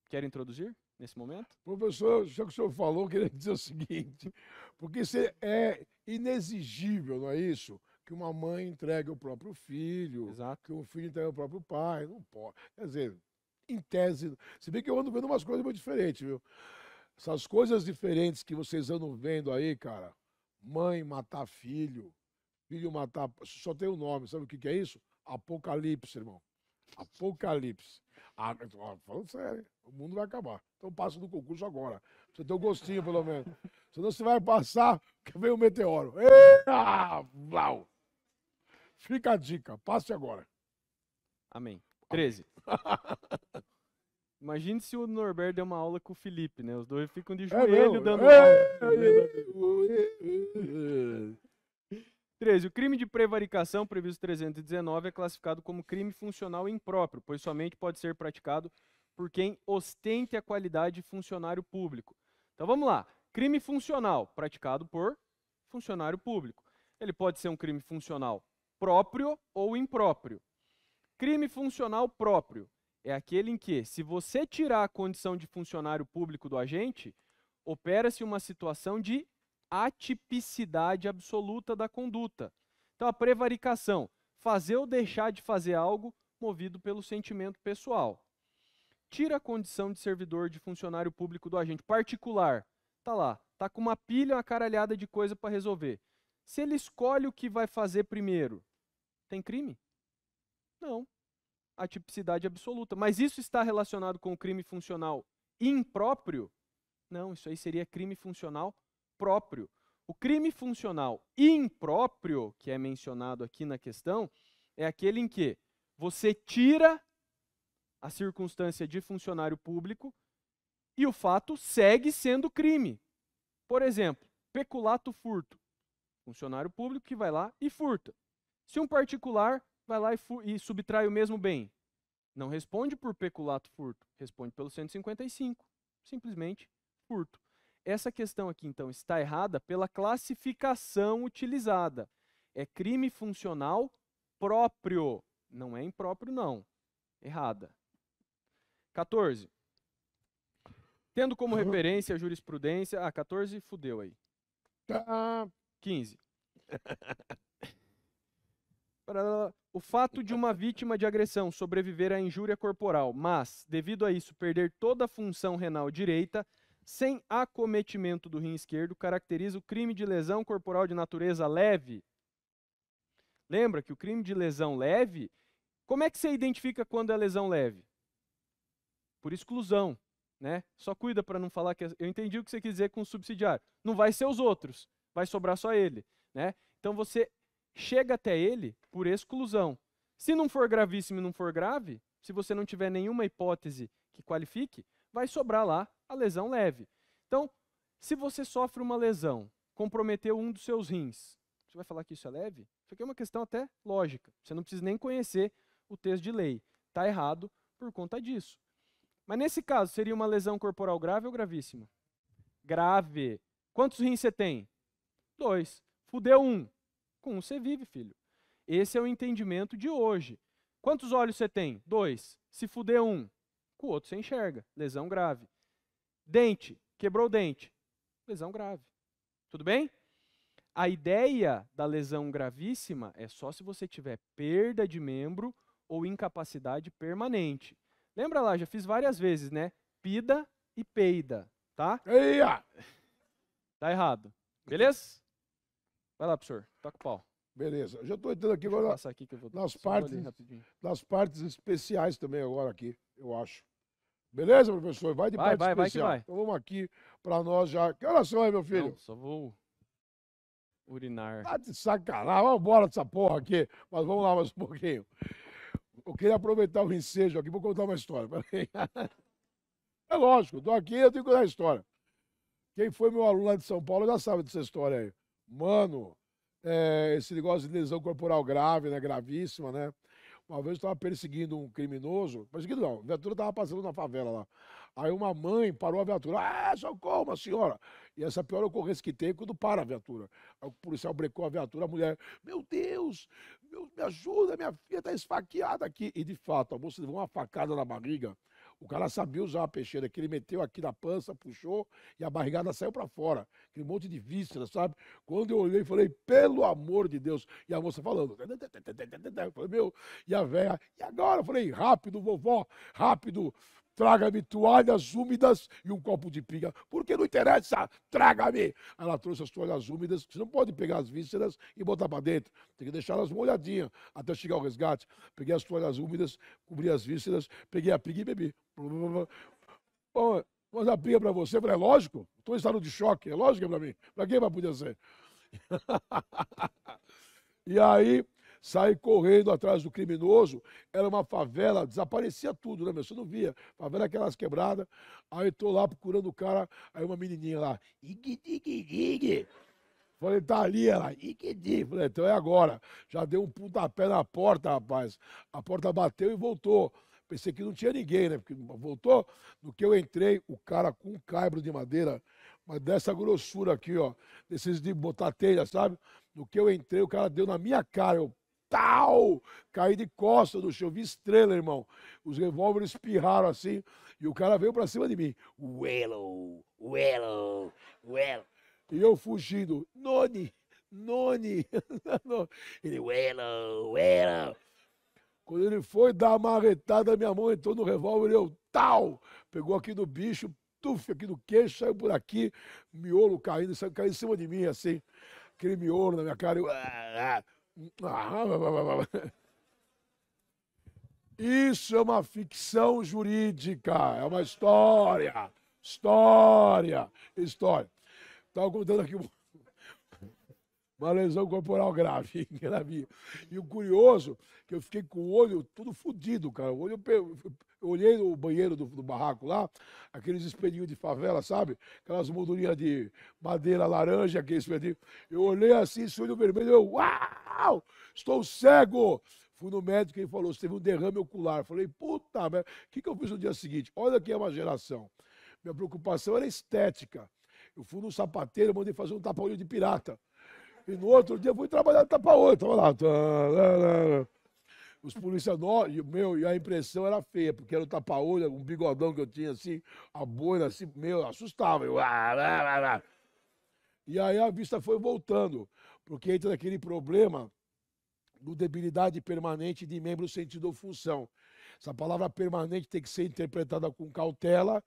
Quer introduzir nesse momento? Professor, já que o senhor falou, eu queria dizer o seguinte, porque isso é, é inexigível, não é isso? que uma mãe entregue o próprio filho, Exato. que um filho entregue o próprio pai. Não pode. Quer dizer, em tese. Se bem que eu ando vendo umas coisas muito diferentes, viu? Essas coisas diferentes que vocês andam vendo aí, cara. Mãe matar filho, filho matar. Só tem o um nome, sabe o que, que é isso? Apocalipse, irmão. Apocalipse. Ah, falando sério, o mundo vai acabar. Então passa do concurso agora. Você tem um gostinho, pelo menos. Senão você vai passar, que vem o um meteoro. Eita! Blau! Fica a dica, passe agora. Amém. 13. Imagine se o Norberto deu uma aula com o Felipe, né? Os dois ficam de é joelho é, dando aula. 13. O crime de prevaricação, previsto 319, é classificado como crime funcional impróprio, pois somente pode ser praticado por quem ostente a qualidade de funcionário público. Então vamos lá. Crime funcional praticado por funcionário público. Ele pode ser um crime funcional próprio ou impróprio. Crime funcional próprio é aquele em que, se você tirar a condição de funcionário público do agente, opera-se uma situação de atipicidade absoluta da conduta. Então, a prevaricação, fazer ou deixar de fazer algo movido pelo sentimento pessoal. Tira a condição de servidor de funcionário público do agente particular. Tá lá, tá com uma pilha, uma caralhada de coisa para resolver. Se ele escolhe o que vai fazer primeiro, tem crime? Não. A tipicidade absoluta. Mas isso está relacionado com o crime funcional impróprio? Não, isso aí seria crime funcional próprio. O crime funcional impróprio, que é mencionado aqui na questão, é aquele em que você tira a circunstância de funcionário público e o fato segue sendo crime. Por exemplo, peculato furto. Funcionário público que vai lá e furta. Se um particular vai lá e, e subtrai o mesmo bem, não responde por peculato furto, responde pelo 155, simplesmente furto. Essa questão aqui, então, está errada pela classificação utilizada. É crime funcional próprio. Não é impróprio, não. Errada. 14. Tendo como uhum. referência a jurisprudência. Ah, 14 fudeu aí. 15. Tá. O fato de uma vítima de agressão sobreviver à injúria corporal, mas, devido a isso, perder toda a função renal direita, sem acometimento do rim esquerdo, caracteriza o crime de lesão corporal de natureza leve. Lembra que o crime de lesão leve, como é que você identifica quando é lesão leve? Por exclusão, né? Só cuida para não falar que é, eu entendi o que você quis dizer com o subsidiário. Não vai ser os outros, vai sobrar só ele, né? Então você chega até ele por exclusão. Se não for gravíssimo e não for grave, se você não tiver nenhuma hipótese que qualifique, vai sobrar lá a lesão leve. Então, se você sofre uma lesão, comprometeu um dos seus rins, você vai falar que isso é leve? Isso aqui é uma questão até lógica. Você não precisa nem conhecer o texto de lei. Está errado por conta disso. Mas nesse caso, seria uma lesão corporal grave ou gravíssima? Grave. Quantos rins você tem? Dois. Fudeu um. Com um você vive, filho. Esse é o entendimento de hoje. Quantos olhos você tem? Dois. Se fuder um, com o outro você enxerga. Lesão grave. Dente, quebrou o dente. Lesão grave. Tudo bem? A ideia da lesão gravíssima é só se você tiver perda de membro ou incapacidade permanente. Lembra lá, já fiz várias vezes, né? Pida e peida, tá? Eia! Tá errado. Beleza? Vai lá, professor, toca o pau. Beleza, já estou entrando aqui agora aqui que eu vou nas, partes, nas partes especiais também agora aqui, eu acho. Beleza, professor? Vai de vai, parte vai, especial. Vai que vai. Então vamos aqui para nós já. Que horas aí, meu filho? Não, só vou urinar. Tá de sacanagem, vamos embora dessa porra aqui. Mas vamos lá mais um pouquinho. Eu queria aproveitar o ensejo aqui, vou contar uma história. É lógico, estou aqui eu tenho que contar a história. Quem foi meu aluno lá de São Paulo já sabe dessa história aí. Mano, é, esse negócio de lesão corporal grave, né? Gravíssima, né? Uma vez eu estava perseguindo um criminoso. perseguindo não, a viatura estava passando na favela lá. Aí uma mãe parou a viatura. Ah, socorro, uma senhora. E essa é pior ocorrência que tem é quando para a viatura. Aí o policial brecou a viatura, a mulher, meu Deus, meu, me ajuda, minha filha está esfaqueada aqui. E de fato, a moça levou uma facada na barriga. O cara sabia usar a peixeira, que ele meteu aqui na pança, puxou e a barrigada saiu para fora. Aquele monte de vísceras, sabe? Quando eu olhei, falei, pelo amor de Deus. E a moça falando. Eu falei, meu, e a velha, e agora? Eu falei, rápido, vovó, rápido. Traga-me toalhas úmidas e um copo de pinga. Porque não interessa, traga-me. Ela trouxe as toalhas úmidas. Você não pode pegar as vísceras e botar para dentro. Tem que deixar elas molhadinhas até chegar o resgate. Peguei as toalhas úmidas, cobri as vísceras, peguei a pinga e bebi. Bom, mas a briga para você, eu falei, é lógico, estou em estado de choque, é lógico é para mim, para quem vai poder ser? e aí saí correndo atrás do criminoso, era uma favela, desaparecia tudo, né, meu? Você não via, favela é aquelas quebradas, aí tô lá procurando o cara, aí uma menininha lá, ig, ig, ig. Falei, tá ali ela, ig, Falei, então é agora, já deu um pontapé na porta, rapaz, a porta bateu e voltou. Pensei que não tinha ninguém, né? Porque voltou. No que eu entrei, o cara com um caibro de madeira, mas dessa grossura aqui, ó. Desses de botar telha, sabe? No que eu entrei, o cara deu na minha cara. Eu, tal! Caí de costas do chão. Vi estrela, irmão. Os revólveres espirraram assim. E o cara veio pra cima de mim. Wello, wello, wello. E eu fugindo. Noni, noni. Ele, wello, wello. Quando ele foi dar a marretada, minha mão entrou no revólver, e eu tal! Pegou aqui no bicho, tuf, aqui no queixo, saiu por aqui, miolo caindo, saiu caindo em cima de mim, assim. Aquele miolo na minha cara, eu... Ah, ah, ah, Isso é uma ficção jurídica, é uma história, história, história. Estava contando aqui uma lesão corporal grave, gravinha. E o curioso, que eu fiquei com o olho tudo fodido, cara. O olho, eu, olhei no banheiro do, do, barraco lá, aqueles espelhinhos de favela, sabe? Aquelas moldurinhas de madeira laranja, aqueles espelhinhos. Eu olhei assim, esse olho vermelho, eu, uau! Estou cego! Fui no médico e ele falou, você teve um derrame ocular. Eu falei, puta merda, o que, que eu fiz no dia seguinte? Olha que é uma geração. Minha preocupação era estética. Eu fui no sapateiro, mandei fazer um tapa-olho de pirata. E no outro dia eu fui trabalhar tapa outro. lá. Os policiais, e meu, e a impressão era feia, porque era o tapa-olho, um bigodão que eu tinha assim, a boina assim, meu, assustava. Eu, ah, E aí a vista foi voltando, porque entra naquele problema do debilidade permanente de membro sentido ou função. Essa palavra permanente tem que ser interpretada com cautela,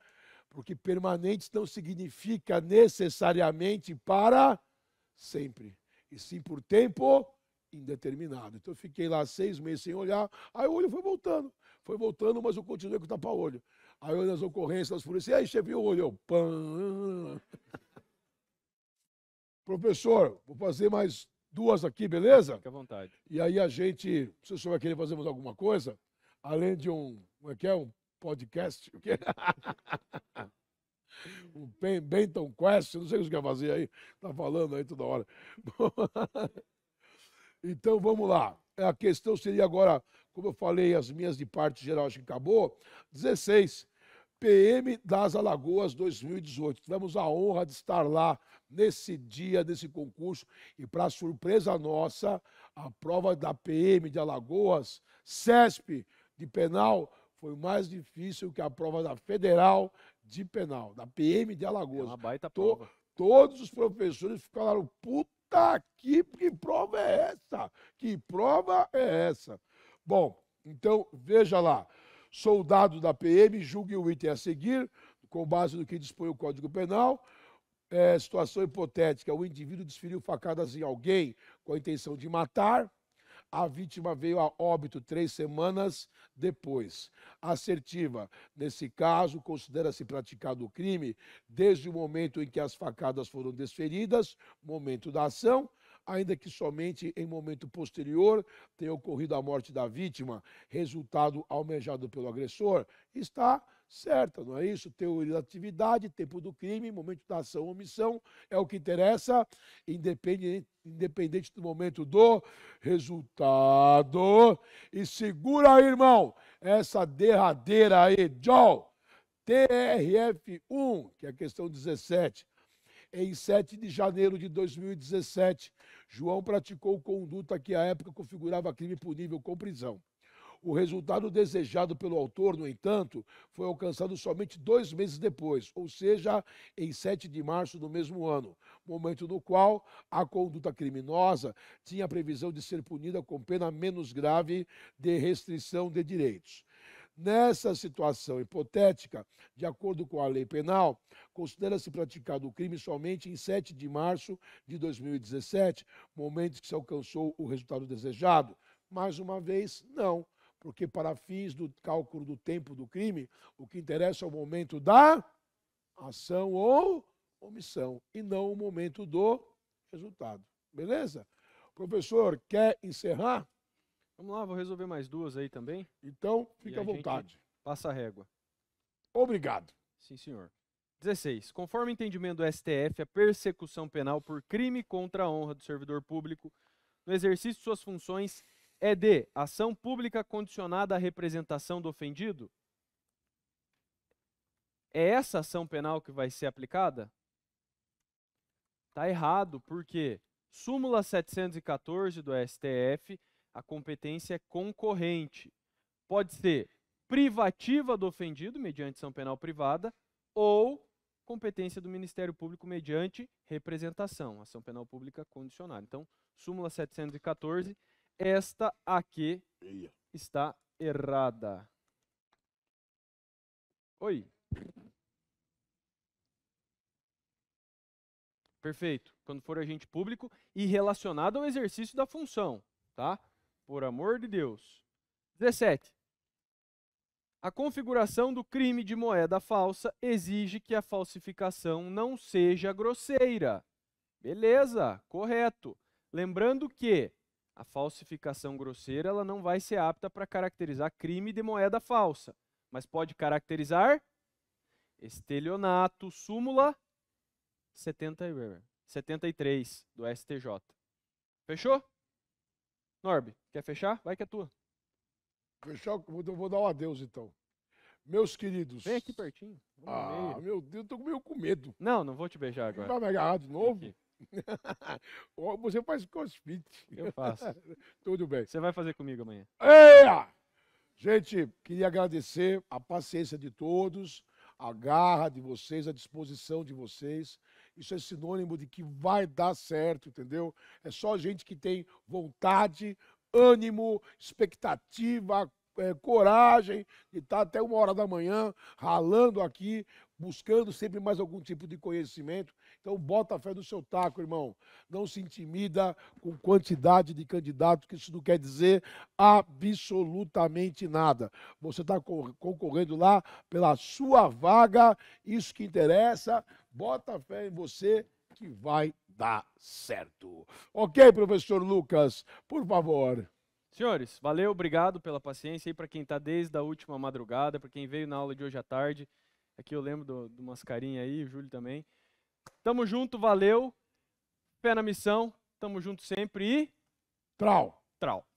porque permanente não significa necessariamente para sempre e sim por tempo indeterminado. Então eu fiquei lá seis meses sem olhar, aí o olho foi voltando, foi voltando, mas eu continuei com o tapa-olho. Aí eu nas ocorrências, as polícias, aí chefe o olho, pam. Professor, vou fazer mais duas aqui, beleza? Fique à vontade. E aí a gente, se o senhor vai querer fazer mais alguma coisa, além de um, como é que é, um podcast, o quê? o ben, Benton Quest, não sei o que quer fazer aí, tá falando aí toda hora. então vamos lá. A questão seria agora, como eu falei, as minhas de parte geral, acho que acabou. 16. PM das Alagoas 2018. Tivemos a honra de estar lá nesse dia desse concurso e, para surpresa nossa, a prova da PM de Alagoas, CESP de penal, foi mais difícil que a prova da Federal de penal, da PM de Alagoas. É uma baita to, prova. Todos os professores ficaram, puta que, que prova é essa? Que prova é essa? Bom, então veja lá. Soldado da PM, julgue o item a seguir, com base no que dispõe o Código Penal. É, situação hipotética: o indivíduo desferiu facadas em alguém com a intenção de matar. A vítima veio a óbito três semanas depois. Assertiva. Nesse caso, considera-se praticado o crime desde o momento em que as facadas foram desferidas, momento da ação, ainda que somente em momento posterior tenha ocorrido a morte da vítima, resultado almejado pelo agressor, está certa, não é isso? Teoria da atividade, tempo do crime, momento da ação omissão, é o que interessa, independente, independente do momento do resultado. E segura aí, irmão, essa derradeira aí, Joel, TRF1, que é a questão 17. Em 7 de janeiro de 2017, João praticou conduta que à época configurava crime punível com prisão. O resultado desejado pelo autor, no entanto, foi alcançado somente dois meses depois, ou seja, em 7 de março do mesmo ano, momento no qual a conduta criminosa tinha a previsão de ser punida com pena menos grave de restrição de direitos. Nessa situação hipotética, de acordo com a lei penal, considera-se praticado o crime somente em 7 de março de 2017, momento que se alcançou o resultado desejado. Mais uma vez, não porque para fins do cálculo do tempo do crime, o que interessa é o momento da ação ou omissão, e não o momento do resultado. Beleza? Professor, quer encerrar? Vamos lá, vou resolver mais duas aí também. Então, fique à vontade. Passa a régua. Obrigado. Sim, senhor. 16. Conforme o entendimento do STF, a persecução penal por crime contra a honra do servidor público no exercício de suas funções é de ação pública condicionada à representação do ofendido? É essa ação penal que vai ser aplicada? Está errado, porque súmula 714 do STF, a competência é concorrente. Pode ser privativa do ofendido, mediante ação penal privada, ou competência do Ministério Público mediante representação, ação penal pública condicionada. Então, súmula 714 esta aqui está errada. Oi. Perfeito. Quando for agente público e relacionado ao exercício da função, tá? Por amor de Deus. 17. A configuração do crime de moeda falsa exige que a falsificação não seja grosseira. Beleza, correto. Lembrando que a falsificação grosseira ela não vai ser apta para caracterizar crime de moeda falsa, mas pode caracterizar estelionato, súmula 70, 73 do STJ. Fechou? Norbe, quer fechar? Vai que é tua. Fechar, vou dar um adeus então. Meus queridos. Vem aqui pertinho. Ah, meu Deus, eu tô meio com medo. Não, não vou te beijar agora. Vai me agarrar de novo? Aqui. Você faz crossfit. Eu faço. Tudo bem. Você vai fazer comigo amanhã. Eia! É! Gente, queria agradecer a paciência de todos, a garra de vocês, a disposição de vocês. Isso é sinônimo de que vai dar certo, entendeu? É só gente que tem vontade, ânimo, expectativa, é, coragem de estar tá até uma hora da manhã ralando aqui, buscando sempre mais algum tipo de conhecimento. Então bota a fé no seu taco, irmão. Não se intimida com quantidade de candidatos, que isso não quer dizer absolutamente nada. Você está concorrendo lá pela sua vaga, isso que interessa. Bota a fé em você que vai dar certo. Ok, professor Lucas, por favor. Senhores, valeu, obrigado pela paciência e para quem está desde a última madrugada, para quem veio na aula de hoje à tarde. Aqui eu lembro do, do Mascarinha aí, o Júlio também. Tamo junto, valeu. Pé na missão. Tamo junto sempre e. Trau. Trau.